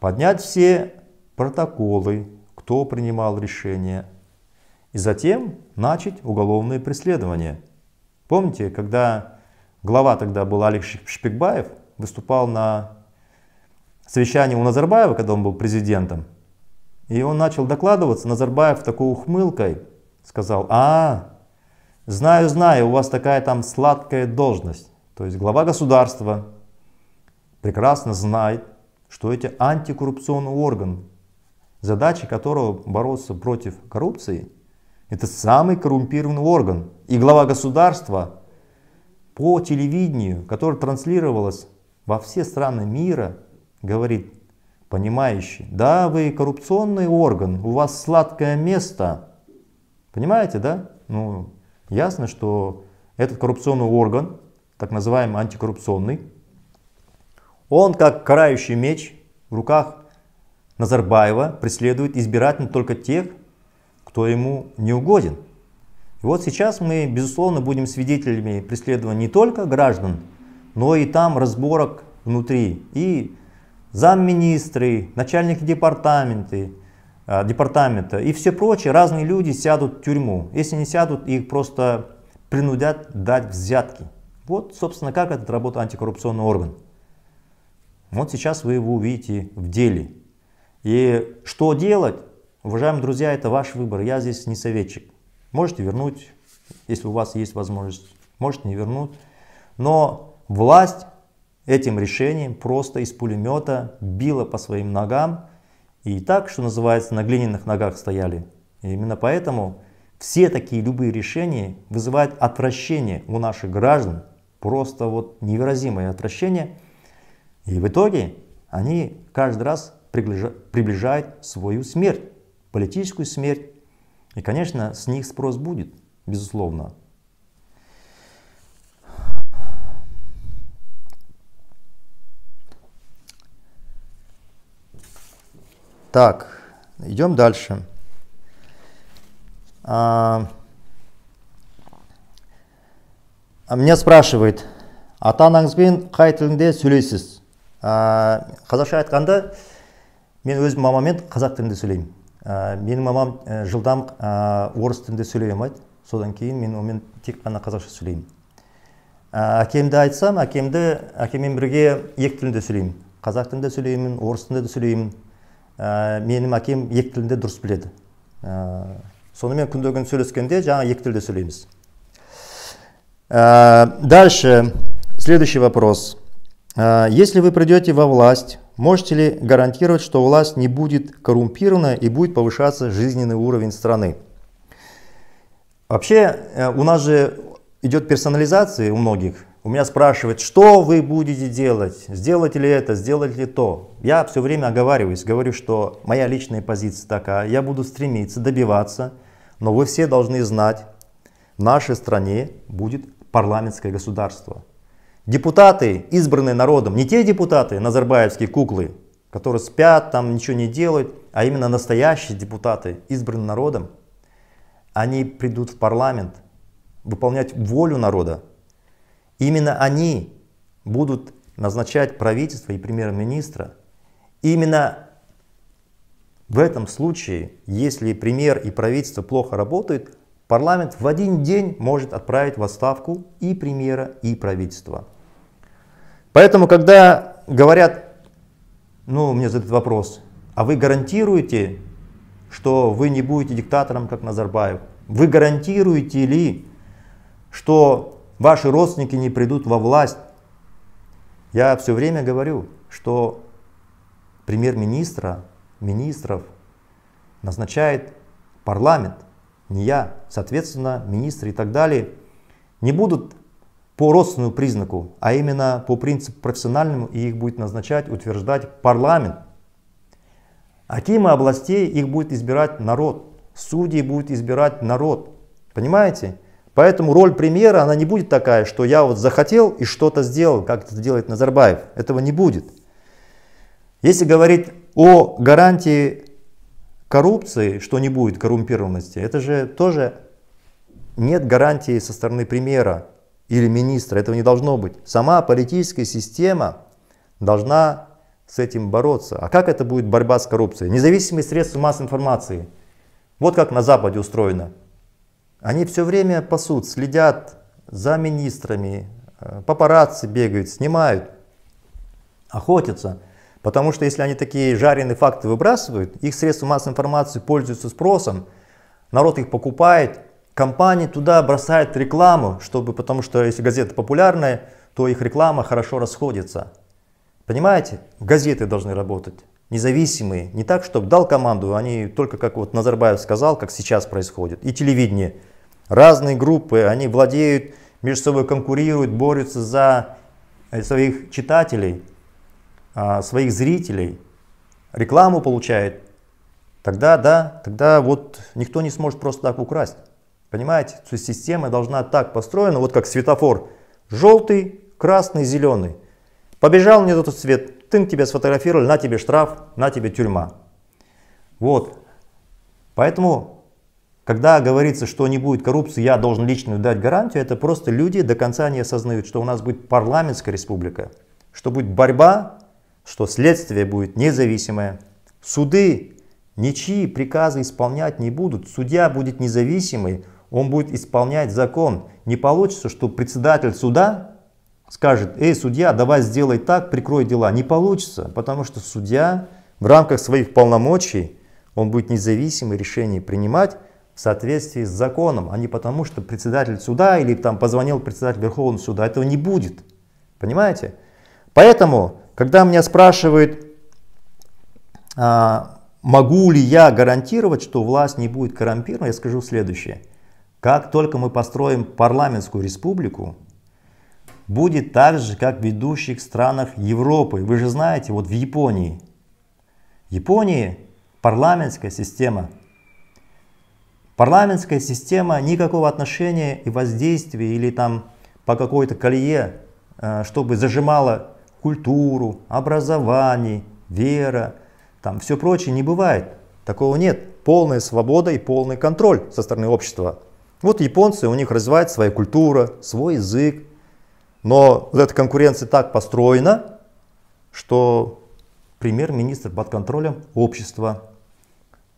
поднять все протоколы, кто принимал решение, и затем начать уголовные преследования. Помните, когда глава тогда был Олег Шпикбаев, выступал на совещании у Назарбаева, когда он был президентом, и он начал докладываться, Назарбаев такой ухмылкой сказал, а, знаю, знаю, у вас такая там сладкая должность. То есть глава государства прекрасно знает, что эти антикоррупционный орган, задача которого бороться против коррупции, это самый коррумпированный орган. И глава государства по телевидению, которое транслировалось во все страны мира, говорит, понимающий, да, вы коррупционный орган, у вас сладкое место. Понимаете, да? Ну, ясно, что этот коррупционный орган так называемый антикоррупционный, он как карающий меч в руках Назарбаева преследует избирательно только тех, кто ему не угоден. И вот сейчас мы, безусловно, будем свидетелями преследования не только граждан, но и там разборок внутри. И замминистры, начальники департаменты а, департамента и все прочие разные люди сядут в тюрьму. Если не сядут, их просто принудят дать взятки. Вот, собственно, как этот работает антикоррупционный орган. Вот сейчас вы его увидите в деле. И что делать, уважаемые друзья, это ваш выбор. Я здесь не советчик. Можете вернуть, если у вас есть возможность. Можете не вернуть. Но власть этим решением просто из пулемета била по своим ногам. И так, что называется, на глиняных ногах стояли. И именно поэтому все такие любые решения вызывают отвращение у наших граждан, просто вот невыразимое отвращение. И в итоге они каждый раз приближают свою смерть, политическую смерть. И, конечно, с них спрос будет, безусловно. Так, идем дальше. А, меня спрашивает ата анаңызбен қай тілінде сөйлейсіз ә, қазақша айтқанда мен өзім мамаммен қазақ тілінде сөйлеймін ә, менің мамам жылдам ә, орыс тілінде сөйлей алмайды содан кейін мен онымен тек қана қазақша сөйлеймін әкемді айтсам әкемді әкеммен бірге екі тілінде сөйлеймін қазақ тілінде сөйлеймін орыс тілінде де сөйлеймін менің әкем екі тілінде дұрыс біледі сонымен күнде күн сөйлескенде жаңа екі тілде сөйлейміз Э, дальше, следующий вопрос. Э, если вы придете во власть, можете ли гарантировать, что власть не будет коррумпирована и будет повышаться жизненный уровень страны? Вообще, э, у нас же идет персонализация у многих. У меня спрашивают, что вы будете делать, сделать ли это, сделать ли то. Я все время оговариваюсь, говорю, что моя личная позиция такая, я буду стремиться, добиваться, но вы все должны знать, в нашей стране будет парламентское государство. Депутаты, избранные народом, не те депутаты, назарбаевские куклы, которые спят, там ничего не делают, а именно настоящие депутаты, избранные народом, они придут в парламент выполнять волю народа. Именно они будут назначать правительство и премьер-министра. Именно в этом случае, если премьер и правительство плохо работают, Парламент в один день может отправить в отставку и премьера, и правительство. Поэтому, когда говорят, ну, мне задают вопрос, а вы гарантируете, что вы не будете диктатором, как Назарбаев? Вы гарантируете ли, что ваши родственники не придут во власть? Я все время говорю, что премьер-министра, министров назначает парламент не я, соответственно, министры и так далее, не будут по родственному признаку, а именно по принципу профессиональному, и их будет назначать, утверждать парламент. Акимы областей их будет избирать народ, судьи будет избирать народ. Понимаете? Поэтому роль премьера, она не будет такая, что я вот захотел и что-то сделал, как это делает Назарбаев. Этого не будет. Если говорить о гарантии коррупции, что не будет коррумпированности, это же тоже нет гарантии со стороны премьера или министра, этого не должно быть. Сама политическая система должна с этим бороться. А как это будет борьба с коррупцией? Независимые средства массовой информации. Вот как на Западе устроено. Они все время пасут, следят за министрами, э, папарацци бегают, снимают, охотятся. Потому что если они такие жареные факты выбрасывают, их средства массовой информации пользуются спросом, народ их покупает, компании туда бросают рекламу, чтобы, потому что если газета популярная, то их реклама хорошо расходится. Понимаете? Газеты должны работать, независимые. Не так, чтобы дал команду, они только как вот Назарбаев сказал, как сейчас происходит. И телевидение. Разные группы, они владеют, между собой конкурируют, борются за э, своих читателей – а, своих зрителей, рекламу получает, тогда да, тогда вот никто не сможет просто так украсть. Понимаете? То есть система должна так построена, вот как светофор. Желтый, красный, зеленый. Побежал мне этот цвет, тын тебя сфотографировали, на тебе штраф, на тебе тюрьма. Вот. Поэтому, когда говорится, что не будет коррупции, я должен лично дать гарантию, это просто люди до конца не осознают, что у нас будет парламентская республика, что будет борьба что следствие будет независимое. Суды ничьи приказы исполнять не будут. Судья будет независимый, он будет исполнять закон. Не получится, что председатель суда скажет, эй, судья, давай сделай так, прикрой дела. Не получится, потому что судья в рамках своих полномочий, он будет независимый решение принимать в соответствии с законом, а не потому, что председатель суда или там позвонил председатель Верховного суда. Этого не будет. Понимаете? Поэтому когда меня спрашивают, а, могу ли я гарантировать, что власть не будет коррумпирована, я скажу следующее. Как только мы построим парламентскую республику, будет так же, как в ведущих странах Европы. Вы же знаете, вот в Японии. В Японии парламентская система. Парламентская система никакого отношения и воздействия или там по какой-то колее, а, чтобы зажимала культуру, образование, вера, там все прочее не бывает. Такого нет. Полная свобода и полный контроль со стороны общества. Вот японцы, у них развивается своя культура, свой язык. Но вот эта конкуренция так построена, что премьер-министр под контролем общества.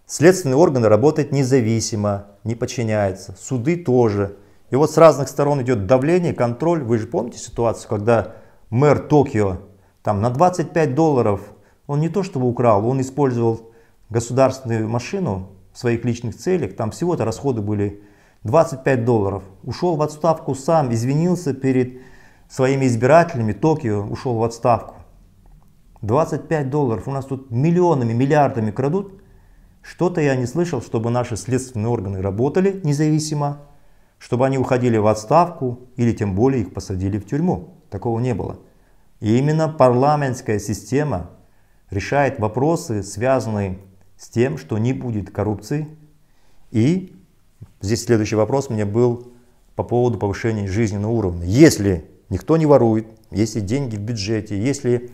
Следственные органы работают независимо, не подчиняются. Суды тоже. И вот с разных сторон идет давление, контроль. Вы же помните ситуацию, когда мэр Токио, там на 25 долларов, он не то чтобы украл, он использовал государственную машину в своих личных целях, там всего-то расходы были 25 долларов. Ушел в отставку сам, извинился перед своими избирателями, Токио ушел в отставку. 25 долларов, у нас тут миллионами, миллиардами крадут. Что-то я не слышал, чтобы наши следственные органы работали независимо, чтобы они уходили в отставку или тем более их посадили в тюрьму. Такого не было. И именно парламентская система решает вопросы, связанные с тем, что не будет коррупции. И здесь следующий вопрос мне был по поводу повышения жизненного уровня. Если никто не ворует, если деньги в бюджете, если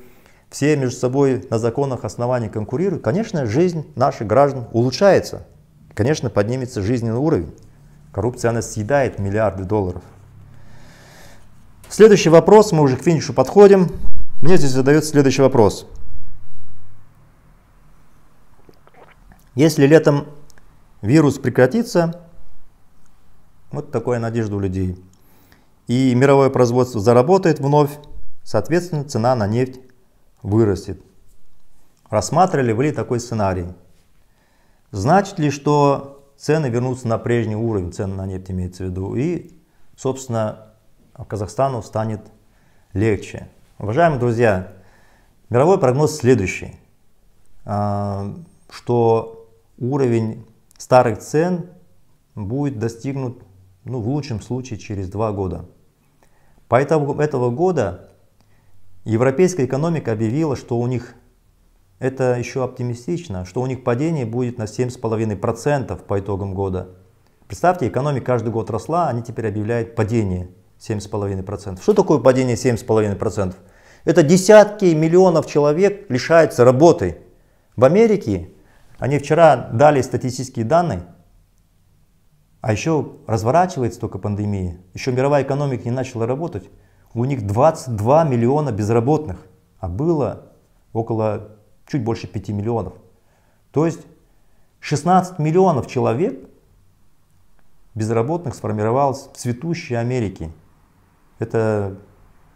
все между собой на законах основаниях конкурируют, конечно, жизнь наших граждан улучшается. Конечно, поднимется жизненный уровень. Коррупция, она съедает миллиарды долларов. Следующий вопрос, мы уже к финишу подходим. Мне здесь задают следующий вопрос. Если летом вирус прекратится, вот такая надежда у людей, и мировое производство заработает вновь, соответственно цена на нефть вырастет. Рассматривали ли такой сценарий? Значит ли, что цены вернутся на прежний уровень, цены на нефть имеется в виду, и, собственно, а Казахстану станет легче. Уважаемые друзья, мировой прогноз следующий, а, что уровень старых цен будет достигнут ну, в лучшем случае через два года. Поэтому этого года европейская экономика объявила, что у них, это еще оптимистично, что у них падение будет на 7,5% по итогам года. Представьте, экономика каждый год росла, они теперь объявляют падение – 7,5%. Что такое падение 7,5%? Это десятки миллионов человек лишаются работы. В Америке они вчера дали статистические данные, а еще разворачивается только пандемия, еще мировая экономика не начала работать. У них 22 миллиона безработных, а было около чуть больше 5 миллионов. То есть 16 миллионов человек безработных сформировалось в цветущей Америке. Это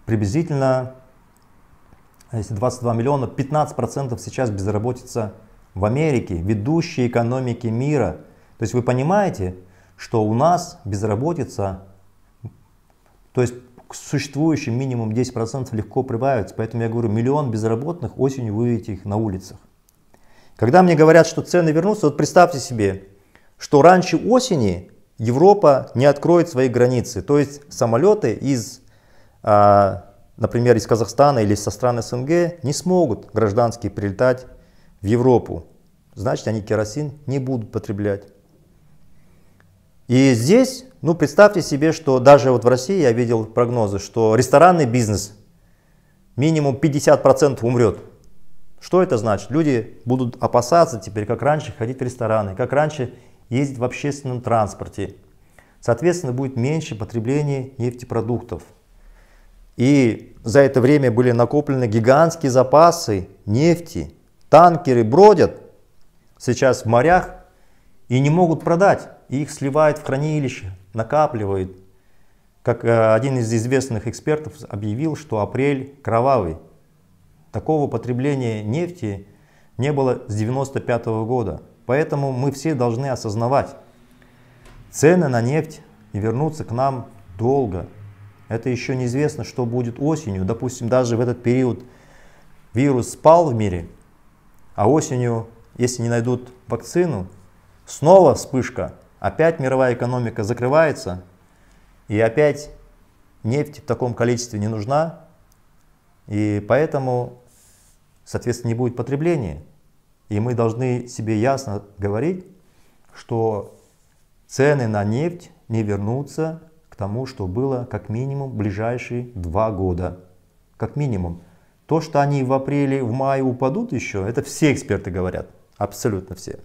приблизительно, а если 22 миллиона, 15% сейчас безработица в Америке, ведущей экономики мира. То есть вы понимаете, что у нас безработица, то есть к существующим минимум 10% легко прибавится. Поэтому я говорю, миллион безработных осенью вы видите их на улицах. Когда мне говорят, что цены вернутся, вот представьте себе, что раньше осени Европа не откроет свои границы. То есть самолеты из, а, например, из Казахстана или со стран СНГ не смогут гражданские прилетать в Европу. Значит, они керосин не будут потреблять. И здесь, ну представьте себе, что даже вот в России я видел прогнозы, что ресторанный бизнес минимум 50% умрет. Что это значит? Люди будут опасаться теперь, как раньше, ходить в рестораны, как раньше ездить в общественном транспорте. Соответственно, будет меньше потребления нефтепродуктов. И за это время были накоплены гигантские запасы нефти. Танкеры бродят сейчас в морях и не могут продать. их сливают в хранилище, накапливают. Как э, один из известных экспертов объявил, что апрель кровавый. Такого потребления нефти не было с 1995 года. Поэтому мы все должны осознавать, цены на нефть вернутся к нам долго. Это еще неизвестно, что будет осенью. Допустим, даже в этот период вирус спал в мире, а осенью, если не найдут вакцину, снова вспышка, опять мировая экономика закрывается, и опять нефть в таком количестве не нужна, и поэтому, соответственно, не будет потребления. И мы должны себе ясно говорить, что цены на нефть не вернутся к тому, что было как минимум ближайшие два года. Как минимум. То, что они в апреле, в мае упадут еще, это все эксперты говорят. Абсолютно все.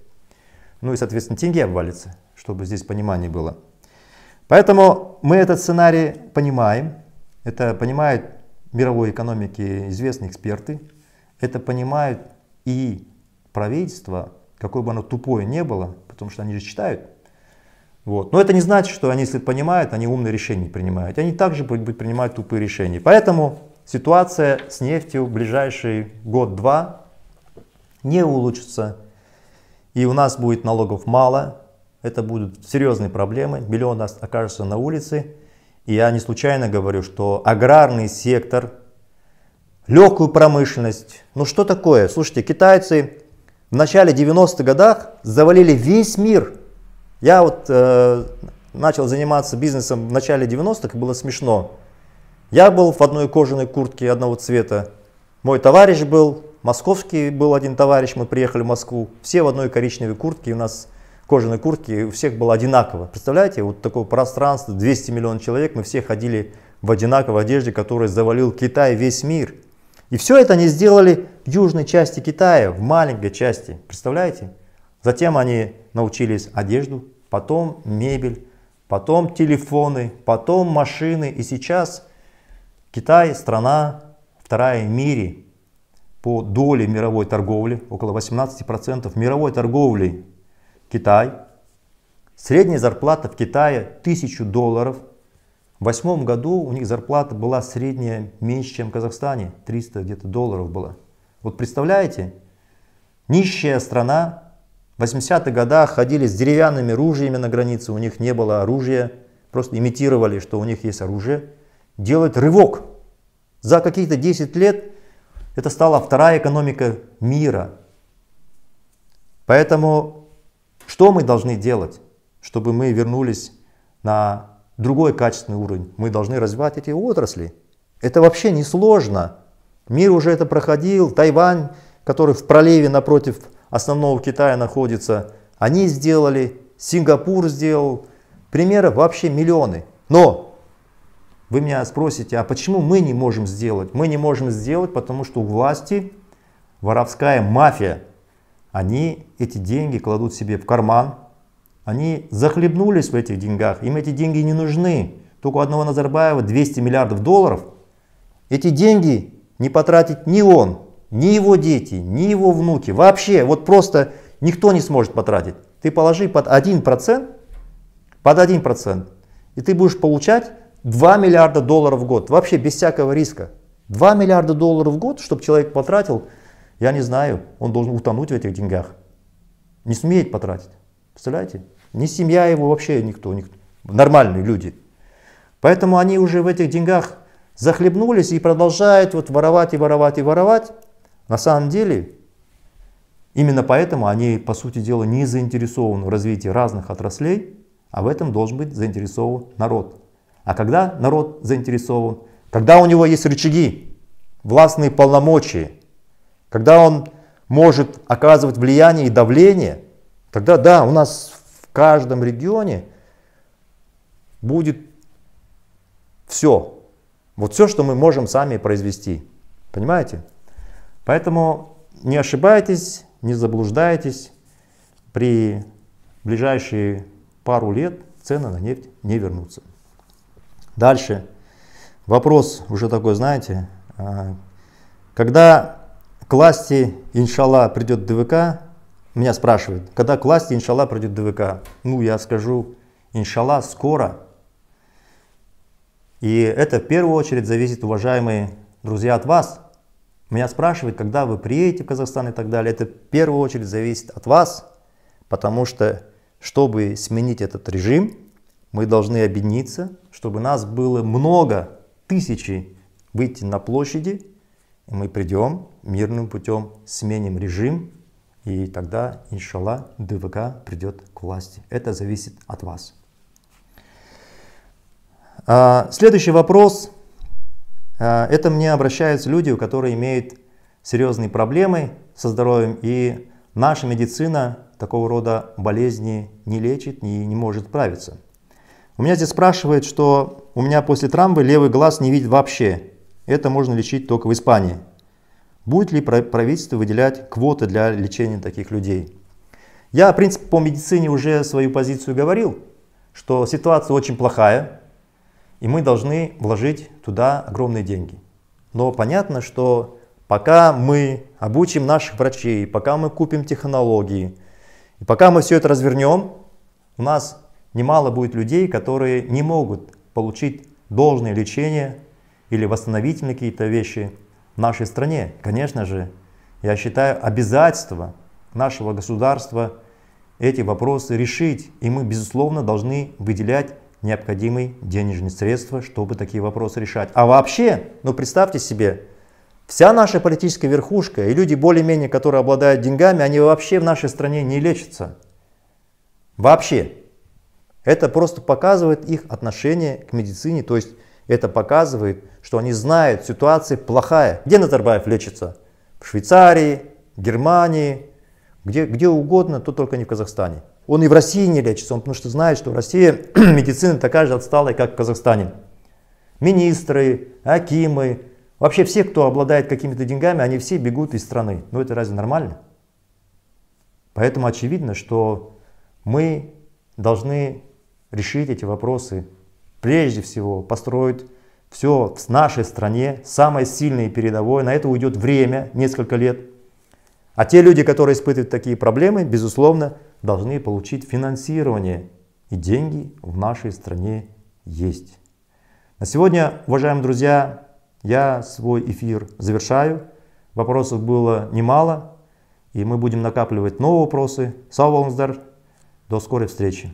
Ну и, соответственно, тенге обвалится, чтобы здесь понимание было. Поэтому мы этот сценарий понимаем. Это понимают мировой экономики известные эксперты. Это понимают и правительство, какое бы оно тупое не было, потому что они же читают, вот. Но это не значит, что они, если понимают, они умные решения принимают. Они также будут принимать тупые решения. Поэтому ситуация с нефтью в ближайший год-два не улучшится. И у нас будет налогов мало. Это будут серьезные проблемы. Миллион нас окажется на улице. И я не случайно говорю, что аграрный сектор, легкую промышленность. Ну что такое? Слушайте, китайцы в начале 90-х годах завалили весь мир. Я вот э, начал заниматься бизнесом в начале 90-х, и было смешно. Я был в одной кожаной куртке одного цвета. Мой товарищ был, московский был один товарищ, мы приехали в Москву. Все в одной коричневой куртке, у нас кожаной куртки, у всех было одинаково. Представляете, вот такое пространство, 200 миллионов человек, мы все ходили в одинаковой одежде, которая завалил Китай, весь мир. И все это они сделали в южной части Китая, в маленькой части, представляете? Затем они научились одежду, потом мебель, потом телефоны, потом машины. И сейчас Китай страна вторая в мире по доле мировой торговли, около 18% мировой торговли Китай. Средняя зарплата в Китае 1000 долларов – в восьмом году у них зарплата была средняя меньше, чем в Казахстане, 300 где-то долларов было. Вот представляете, нищая страна, в 80-х годах ходили с деревянными ружьями на границе, у них не было оружия, просто имитировали, что у них есть оружие, делать рывок. За какие-то 10 лет это стала вторая экономика мира. Поэтому что мы должны делать, чтобы мы вернулись на другой качественный уровень. Мы должны развивать эти отрасли. Это вообще не сложно. Мир уже это проходил. Тайвань, который в проливе напротив основного Китая находится, они сделали, Сингапур сделал. Примеров вообще миллионы. Но вы меня спросите, а почему мы не можем сделать? Мы не можем сделать, потому что у власти воровская мафия. Они эти деньги кладут себе в карман, они захлебнулись в этих деньгах, им эти деньги не нужны. Только у одного Назарбаева 200 миллиардов долларов. Эти деньги не потратит ни он, ни его дети, ни его внуки. Вообще, вот просто никто не сможет потратить. Ты положи под 1%, под 1%, и ты будешь получать 2 миллиарда долларов в год. Вообще без всякого риска. 2 миллиарда долларов в год, чтобы человек потратил, я не знаю, он должен утонуть в этих деньгах. Не смеет потратить. Представляете? ни семья его, вообще никто, никто, нормальные люди. Поэтому они уже в этих деньгах захлебнулись и продолжают вот воровать и воровать и воровать. На самом деле, именно поэтому они, по сути дела, не заинтересованы в развитии разных отраслей, а в этом должен быть заинтересован народ. А когда народ заинтересован? Когда у него есть рычаги, властные полномочия, когда он может оказывать влияние и давление, тогда да, у нас в каждом регионе будет все. Вот все, что мы можем сами произвести. Понимаете? Поэтому не ошибайтесь, не заблуждайтесь. При ближайшие пару лет цены на нефть не вернутся. Дальше. Вопрос уже такой, знаете, а, когда к власти, иншалла, придет ДВК, меня спрашивают, когда к власти, иншалла, придет ДВК? Ну, я скажу, иншалла, скоро. И это в первую очередь зависит, уважаемые друзья, от вас. Меня спрашивают, когда вы приедете в Казахстан и так далее. Это в первую очередь зависит от вас, потому что, чтобы сменить этот режим, мы должны объединиться, чтобы нас было много, тысячи, выйти на площади, и мы придем мирным путем, сменим режим, и тогда, иншалла, ДВК придет к власти. Это зависит от вас. А, следующий вопрос. А, это мне обращаются люди, у которых имеют серьезные проблемы со здоровьем, и наша медицина такого рода болезни не лечит и не может справиться. У меня здесь спрашивают, что у меня после травмы левый глаз не видит вообще. Это можно лечить только в Испании. Будет ли правительство выделять квоты для лечения таких людей? Я, в принципе, по медицине уже свою позицию говорил, что ситуация очень плохая, и мы должны вложить туда огромные деньги. Но понятно, что пока мы обучим наших врачей, пока мы купим технологии, и пока мы все это развернем, у нас немало будет людей, которые не могут получить должное лечение или восстановительные какие-то вещи – нашей стране. Конечно же, я считаю обязательство нашего государства эти вопросы решить, и мы, безусловно, должны выделять необходимые денежные средства, чтобы такие вопросы решать. А вообще, ну представьте себе, вся наша политическая верхушка и люди более-менее, которые обладают деньгами, они вообще в нашей стране не лечатся. Вообще. Это просто показывает их отношение к медицине, то есть это показывает, что они знают, ситуация плохая. Где Назарбаев лечится? В Швейцарии, Германии, где, где угодно, то только не в Казахстане. Он и в России не лечится, он потому что знает, что в России медицина такая же отсталая, как в Казахстане. Министры, акимы, вообще все, кто обладает какими-то деньгами, они все бегут из страны. Ну это разве нормально? Поэтому очевидно, что мы должны решить эти вопросы. Прежде всего построить все в нашей стране, самое сильное и передовое, на это уйдет время, несколько лет. А те люди, которые испытывают такие проблемы, безусловно, должны получить финансирование. И деньги в нашей стране есть. На сегодня, уважаемые друзья, я свой эфир завершаю. Вопросов было немало, и мы будем накапливать новые вопросы. Сау До скорой встречи!